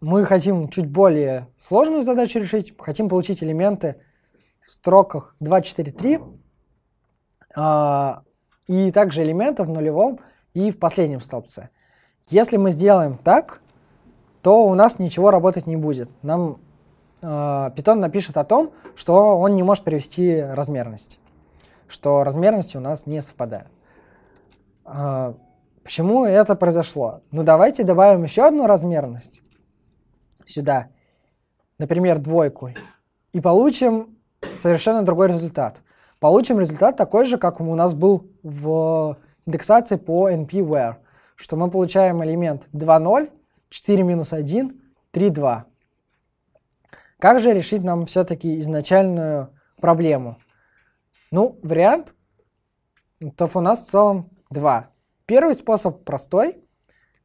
[SPEAKER 1] мы хотим чуть более сложную задачу решить, хотим получить элементы в строках 2, 4, 3, и также элементы в нулевом и в последнем столбце. Если мы сделаем так, то у нас ничего работать не будет. Нам Python а, напишет о том, что он не может привести размерность, что размерности у нас не совпадают. А, почему это произошло? Ну давайте добавим еще одну размерность сюда, например, двойку, и получим совершенно другой результат. Получим результат такой же, как у нас был в индексации по np что мы получаем элемент 2.0, 4 минус 1, 3, 2. Как же решить нам все-таки изначальную проблему? Ну, вариант то у нас в целом два. Первый способ простой,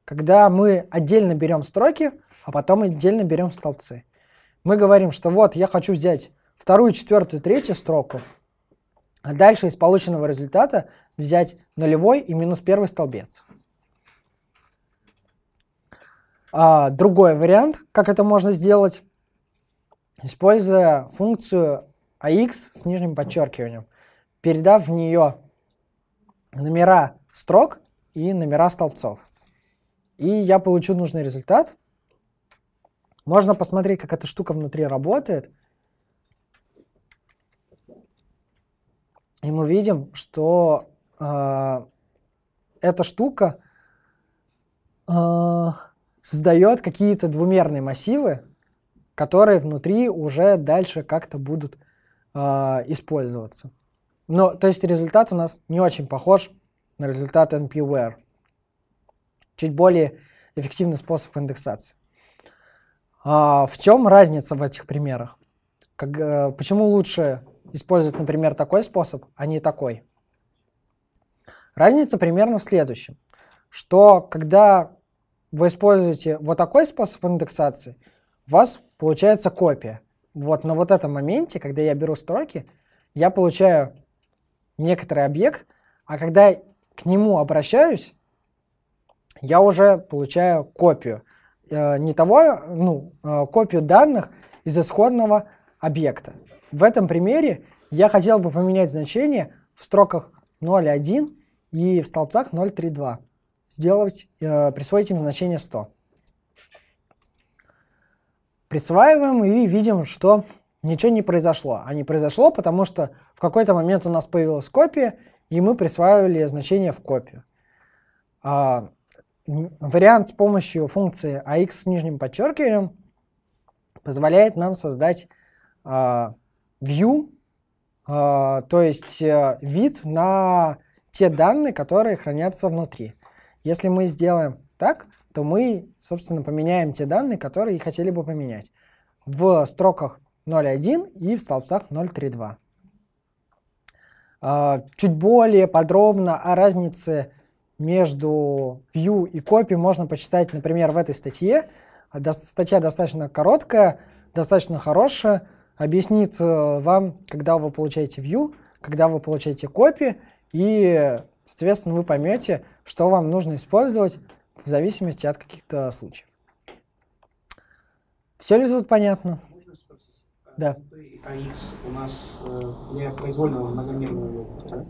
[SPEAKER 1] когда мы отдельно берем строки, а потом отдельно берем столбцы. Мы говорим, что вот я хочу взять вторую, четвертую, третью строку, а дальше из полученного результата взять нулевой и минус первый столбец. А, другой вариант, как это можно сделать, используя функцию ax с нижним подчеркиванием, передав в нее номера строк и номера столбцов. И я получу нужный результат. Можно посмотреть, как эта штука внутри работает. И мы видим, что э, эта штука э, создает какие-то двумерные массивы, которые внутри уже дальше как-то будут э, использоваться. Но, то есть результат у нас не очень похож на результат NPWare. Чуть более эффективный способ индексации. А в чем разница в этих примерах? Как, э, почему лучше использовать, например, такой способ, а не такой? Разница примерно в следующем, что когда вы используете вот такой способ индексации, у вас получается копия. Вот на вот этом моменте, когда я беру строки, я получаю некоторый объект, а когда к нему обращаюсь, я уже получаю копию. Э, не того, ну, э, копию данных из исходного объекта. В этом примере я хотел бы поменять значение в строках 0.1 и в столбцах 0.3.2. Сделать, э, присвоить им значение 100. Присваиваем и видим, что ничего не произошло. А не произошло, потому что в какой-то момент у нас появилась копия, и мы присваивали значение в копию. А, вариант с помощью функции ax с нижним подчеркиванием позволяет нам создать э, view, э, то есть э, вид на те данные, которые хранятся внутри. Если мы сделаем так, то мы, собственно, поменяем те данные, которые хотели бы поменять в строках 0.1 и в столбцах 0.3.2. А, чуть более подробно о разнице между view и copy можно почитать, например, в этой статье. А статья достаточно короткая, достаточно хорошая, объяснит э, вам, когда вы получаете view, когда вы получаете copy, и, соответственно, вы поймете, что вам нужно использовать в зависимости от каких-то случаев. Все ли тут понятно? Да. АХ у нас э, для произвольного многомерного.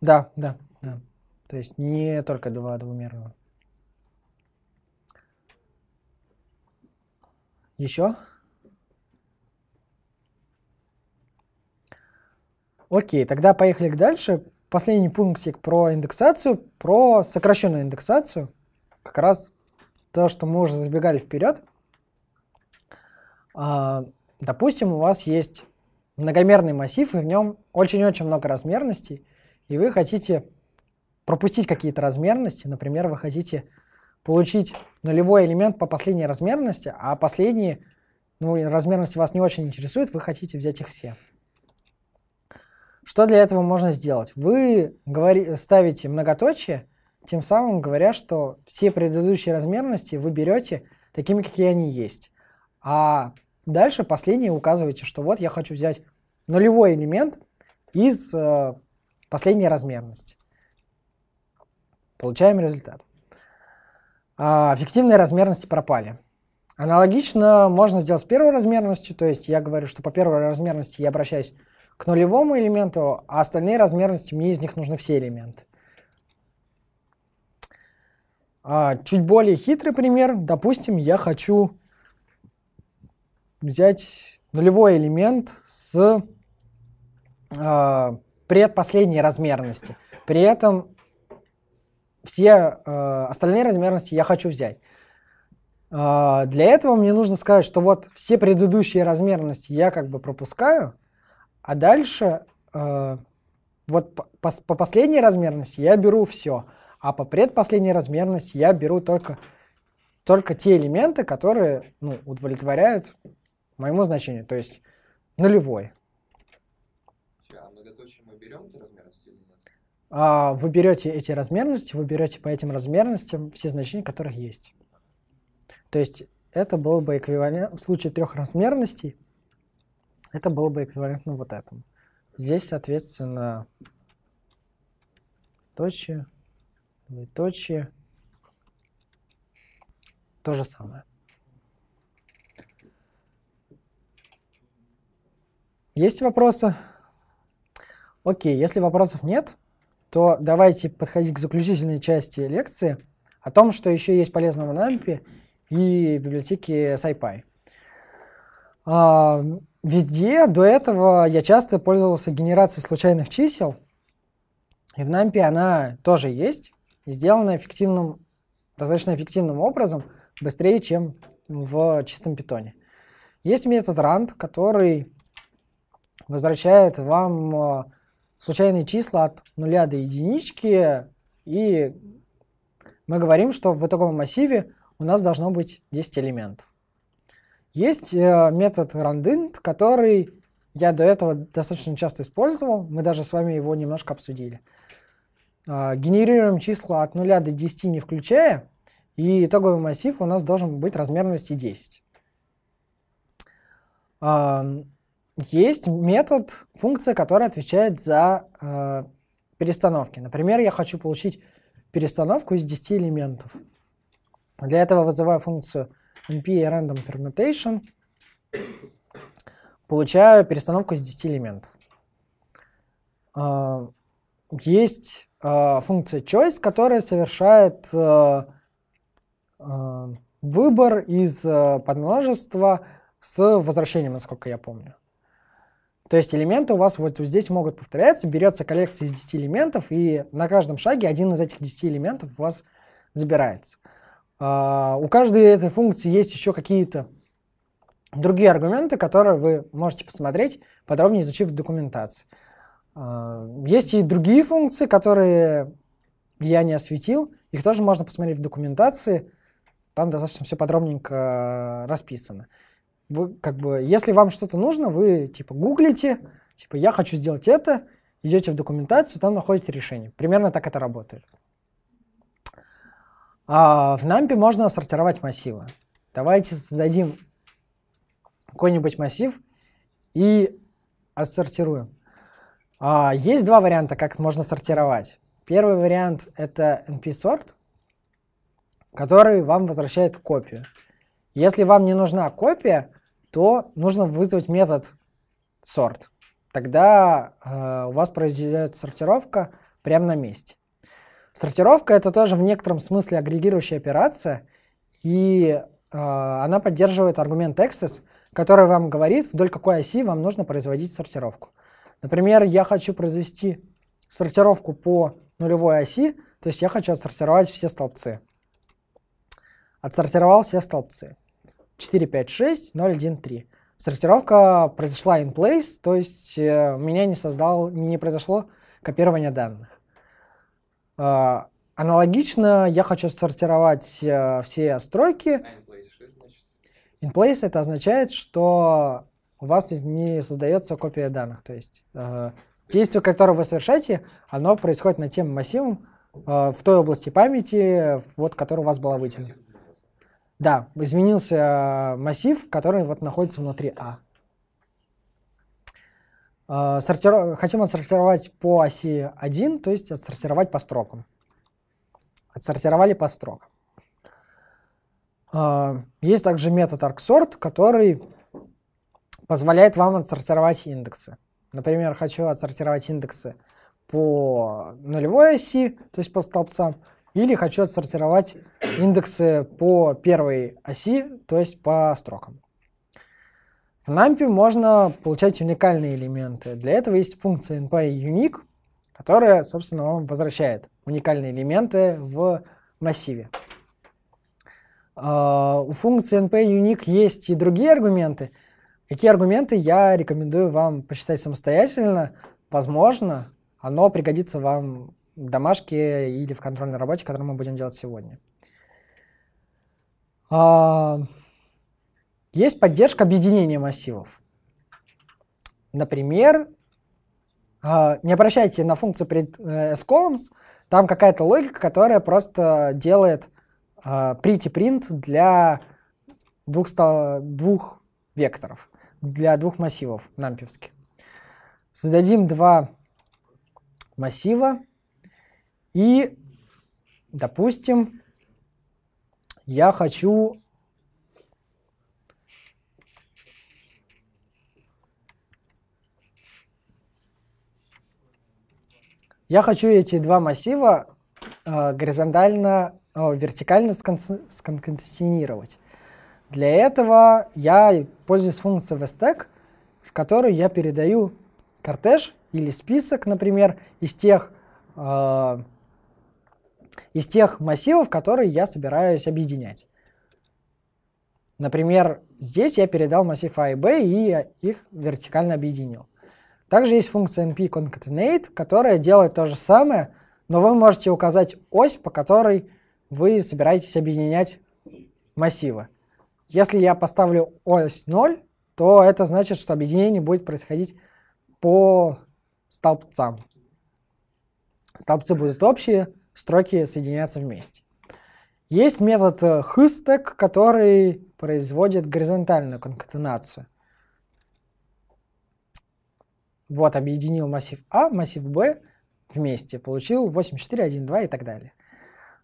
[SPEAKER 1] Да, да, да. То есть не только два двумерного. Еще? Окей, тогда поехали дальше. Последний пунктик про индексацию, про сокращенную индексацию. Как раз то, что мы уже забегали вперед. А, допустим, у вас есть многомерный массив, и в нем очень-очень много размерностей, и вы хотите пропустить какие-то размерности. Например, вы хотите получить нулевой элемент по последней размерности, а последние ну, размерности вас не очень интересуют, вы хотите взять их все. Что для этого можно сделать? Вы говори, ставите многоточие, тем самым говоря, что все предыдущие размерности вы берете такими, какие они есть. А дальше последние указываете, что вот я хочу взять нулевой элемент из э, последней размерности. Получаем результат. А, фиктивные размерности пропали. Аналогично можно сделать с первой размерностью, то есть я говорю, что по первой размерности я обращаюсь к нулевому элементу, а остальные размерности, мне из них нужны все элементы. А, чуть более хитрый пример. Допустим, я хочу взять нулевой элемент с а, предпоследней размерности. При этом все э, остальные размерности я хочу взять. Э, для этого мне нужно сказать, что вот все предыдущие размерности я как бы пропускаю, а дальше э, вот по, последней размерности я беру все, а по предпоследней размерности я беру только, только те элементы, которые ну, удовлетворяют моему значению, то есть нулевой.
[SPEAKER 2] А многоточие мы берем,
[SPEAKER 1] а вы берете эти размерности, вы берете по этим размерностям все значения, которых есть. То есть это было бы эквивалент, в случае трех размерностей, это было бы эквивалентно вот этому. Здесь, соответственно, точки, точки, то же самое. Есть вопросы? Окей, если вопросов нет, то давайте подходить к заключительной части лекции о том, что еще есть полезного на AMP и библиотеке SciPy. А, везде до этого я часто пользовался генерацией случайных чисел, и в NAMP она тоже есть, и сделана эффективным, достаточно эффективным образом, быстрее, чем в чистом питоне. Есть метод RAND, который возвращает вам а, случайные числа от нуля до единички, и мы говорим, что в итоговом массиве у нас должно быть 10 элементов. Есть э, метод randint, который я до этого достаточно часто использовал, мы даже с вами его немножко обсудили. А, генерируем числа от 0 до 10 не включая, и итоговый массив у нас должен быть размерности 10. Есть метод, функция, которая отвечает за э, перестановки. Например, я хочу получить перестановку из 10 элементов. Для этого вызываю функцию np random permutation. Получаю перестановку из 10 элементов. Э, есть э, функция choice, которая совершает э, э, выбор из э, подмножества с возвращением, насколько я помню. То есть элементы у вас вот здесь могут повторяться, берется коллекция из 10 элементов, и на каждом шаге один из этих 10 элементов у вас забирается. А, у каждой этой функции есть еще какие-то другие аргументы, которые вы можете посмотреть, подробнее изучив документацию. А, есть и другие функции, которые я не осветил. Их тоже можно посмотреть в документации. Там достаточно все подробненько э, расписано вы как бы, если вам что-то нужно, вы типа гуглите, типа я хочу сделать это, идете в документацию, там находите решение. Примерно так это работает. А в NumPy можно сортировать массивы. Давайте создадим какой-нибудь массив и отсортируем. А, есть два варианта, как можно сортировать. Первый вариант — это npsort, который вам возвращает копию. Если вам не нужна копия, то нужно вызвать метод sort. Тогда э, у вас произойдет сортировка прямо на месте. Сортировка это тоже в некотором смысле агрегирующая операция, и э, она поддерживает аргумент access, который вам говорит, вдоль какой оси вам нужно производить сортировку. Например, я хочу произвести сортировку по нулевой оси, то есть я хочу отсортировать все столбцы. Отсортировал все столбцы. 456.013. Сортировка произошла in place, то есть э, у меня не, создал, не произошло копирование данных. Э, аналогично я хочу сортировать э, все стройки. А in place это означает, что у вас не создается копия данных. То есть э, действие, которое вы совершаете, оно происходит на тем массивом э, в той области памяти, вот, которая у вас была вытянута. Да, изменился а, массив, который вот находится внутри А. а Сортиров... Хотим отсортировать по оси 1, то есть отсортировать по строкам. Отсортировали по строкам. А, есть также метод argsort, который позволяет вам отсортировать индексы. Например, хочу отсортировать индексы по нулевой оси, то есть по столбцам, или хочу отсортировать индексы по первой оси, то есть по строкам. В NumPy можно получать уникальные элементы. Для этого есть функция np которая, собственно, вам возвращает уникальные элементы в массиве. А, у функции np есть и другие аргументы. Какие аргументы я рекомендую вам почитать самостоятельно. Возможно, оно пригодится вам домашке или в контрольной работе, которую мы будем делать сегодня. А, есть поддержка объединения массивов. Например, а, не обращайте на функцию пред э, scolumns, там какая-то логика, которая просто делает а, pretty print для двух, двух векторов, для двух массивов нампевских. Создадим два массива. И, допустим, я хочу Я хочу эти два массива э, горизонтально, э, вертикально сконкатенировать. Для этого я пользуюсь функцией vstack, в которую я передаю кортеж или список, например, из тех э, из тех массивов, которые я собираюсь объединять. Например, здесь я передал массив A а и B и их вертикально объединил. Также есть функция np.concatenate, которая делает то же самое, но вы можете указать ось, по которой вы собираетесь объединять массивы. Если я поставлю ось 0, то это значит, что объединение будет происходить по столбцам. Столбцы будут общие, строки соединяются вместе. Есть метод э, хыстек, который производит горизонтальную конкатенацию. Вот, объединил массив А, массив Б вместе, получил 8, 4, 1, 2 и так далее.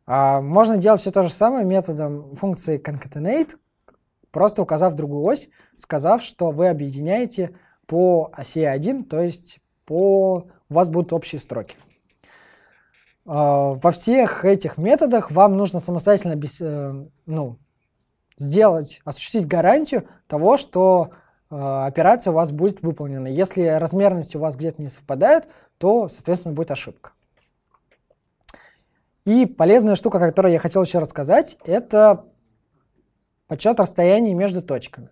[SPEAKER 1] А, можно делать все то же самое методом функции concatenate, просто указав другую ось, сказав, что вы объединяете по оси 1, то есть по... у вас будут общие строки. А, во всех этих методах вам нужно самостоятельно э, ну, сделать, осуществить гарантию того, что э, операция у вас будет выполнена. Если размерности у вас где-то не совпадают, то, соответственно, будет ошибка. И полезная штука, о которой я хотел еще рассказать, это подсчет расстояний между точками.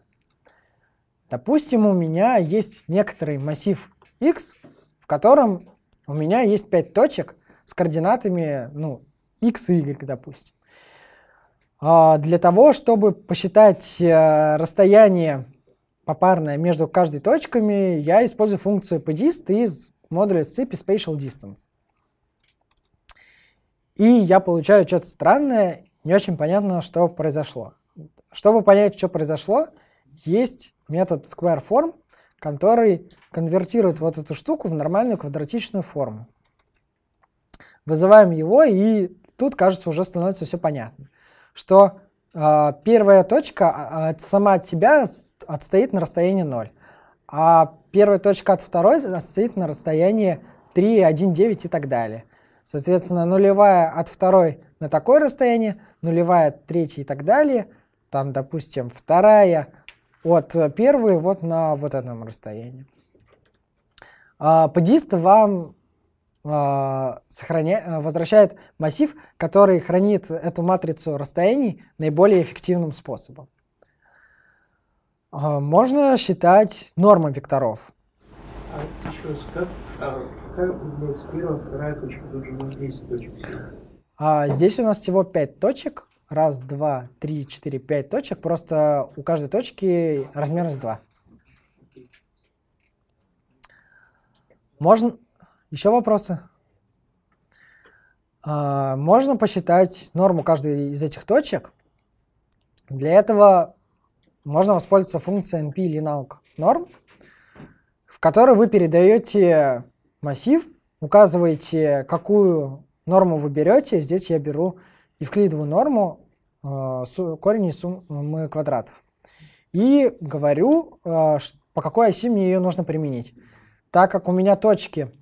[SPEAKER 1] Допустим, у меня есть некоторый массив X, в котором у меня есть 5 точек, с координатами, ну, x и y, допустим. А, для того, чтобы посчитать э, расстояние попарное между каждой точками, я использую функцию pdist из модуля цепи spatial distance. И я получаю что-то странное, не очень понятно, что произошло. Чтобы понять, что произошло, есть метод squareForm, который конвертирует вот эту штуку в нормальную квадратичную форму. Вызываем его, и тут, кажется, уже становится все понятно, что э, первая точка а, а, от, сама от себя отстоит на расстоянии 0, а первая точка от второй отстоит на расстоянии 3, 1, 9 и так далее. Соответственно, нулевая от второй на такое расстояние, нулевая от третьей и так далее, там, допустим, вторая от первой вот на вот этом расстоянии. Падист вам а, сохраня... А, возвращает массив, который хранит эту матрицу расстояний наиболее эффективным способом. А, можно считать нормы векторов.
[SPEAKER 2] А еще раз, как, а, как является первая, вторая точка, тут же у нас 10 точек.
[SPEAKER 1] А, здесь у нас всего 5 точек. Раз, два, три, четыре, пять точек. Просто у каждой точки размерность 2. Можно, еще вопросы? А, можно посчитать норму каждой из этих точек. Для этого можно воспользоваться функцией np norm, в которой вы передаете массив, указываете, какую норму вы берете. Здесь я беру евклидовую норму а, корень из суммы а, квадратов. И говорю, по какой оси мне ее нужно применить. Так как у меня точки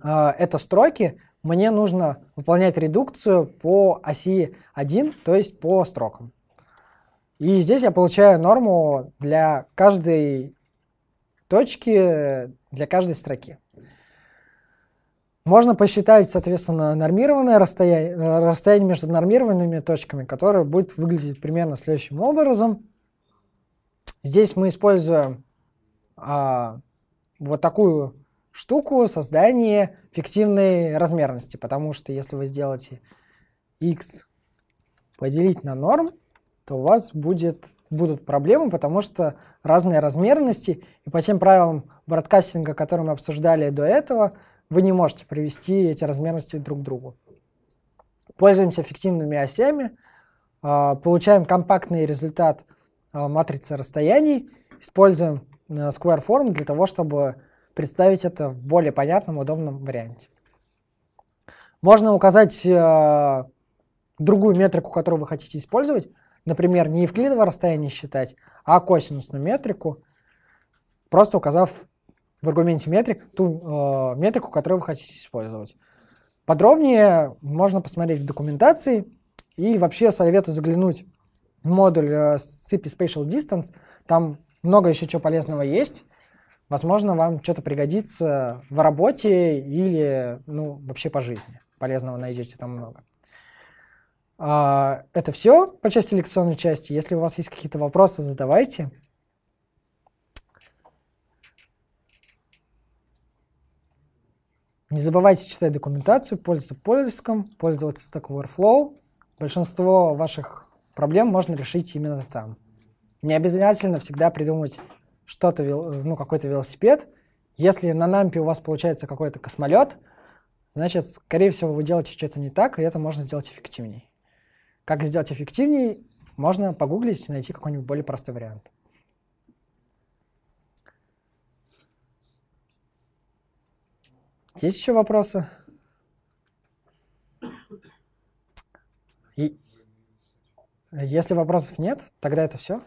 [SPEAKER 1] а, это строки, мне нужно выполнять редукцию по оси 1, то есть по строкам. И здесь я получаю норму для каждой точки, для каждой строки. Можно посчитать, соответственно, нормированное расстояние, расстояние между нормированными точками, которое будет выглядеть примерно следующим образом. Здесь мы используем а, вот такую штуку создания фиктивной размерности, потому что если вы сделаете x поделить на норм, то у вас будет, будут проблемы, потому что разные размерности, и по тем правилам бродкастинга, которые мы обсуждали до этого, вы не можете привести эти размерности друг к другу. Пользуемся фиктивными осями, а, получаем компактный результат а, матрицы расстояний, используем э, square form для того, чтобы представить это в более понятном, удобном варианте. Можно указать э, другую метрику, которую вы хотите использовать. Например, не евклидово расстояние считать, а косинусную метрику, просто указав в аргументе метрик ту э, метрику, которую вы хотите использовать. Подробнее можно посмотреть в документации и вообще советую заглянуть в модуль э, CP Spatial Distance. Там много еще чего полезного есть. Возможно, вам что-то пригодится в работе или ну, вообще по жизни. Полезного найдете там много. А, это все по части лекционной части. Если у вас есть какие-то вопросы, задавайте. Не забывайте читать документацию, пользоваться поиском, пользоваться Stack Overflow. Большинство ваших проблем можно решить именно там. Не обязательно всегда придумывать что-то, э, ну, какой-то велосипед. Если на нампе у вас получается какой-то космолет, значит, скорее всего, вы делаете что-то не так, и это можно сделать эффективней. Как сделать эффективней, можно погуглить и найти какой-нибудь более простой вариант. Есть еще вопросы? И если вопросов нет, тогда это все.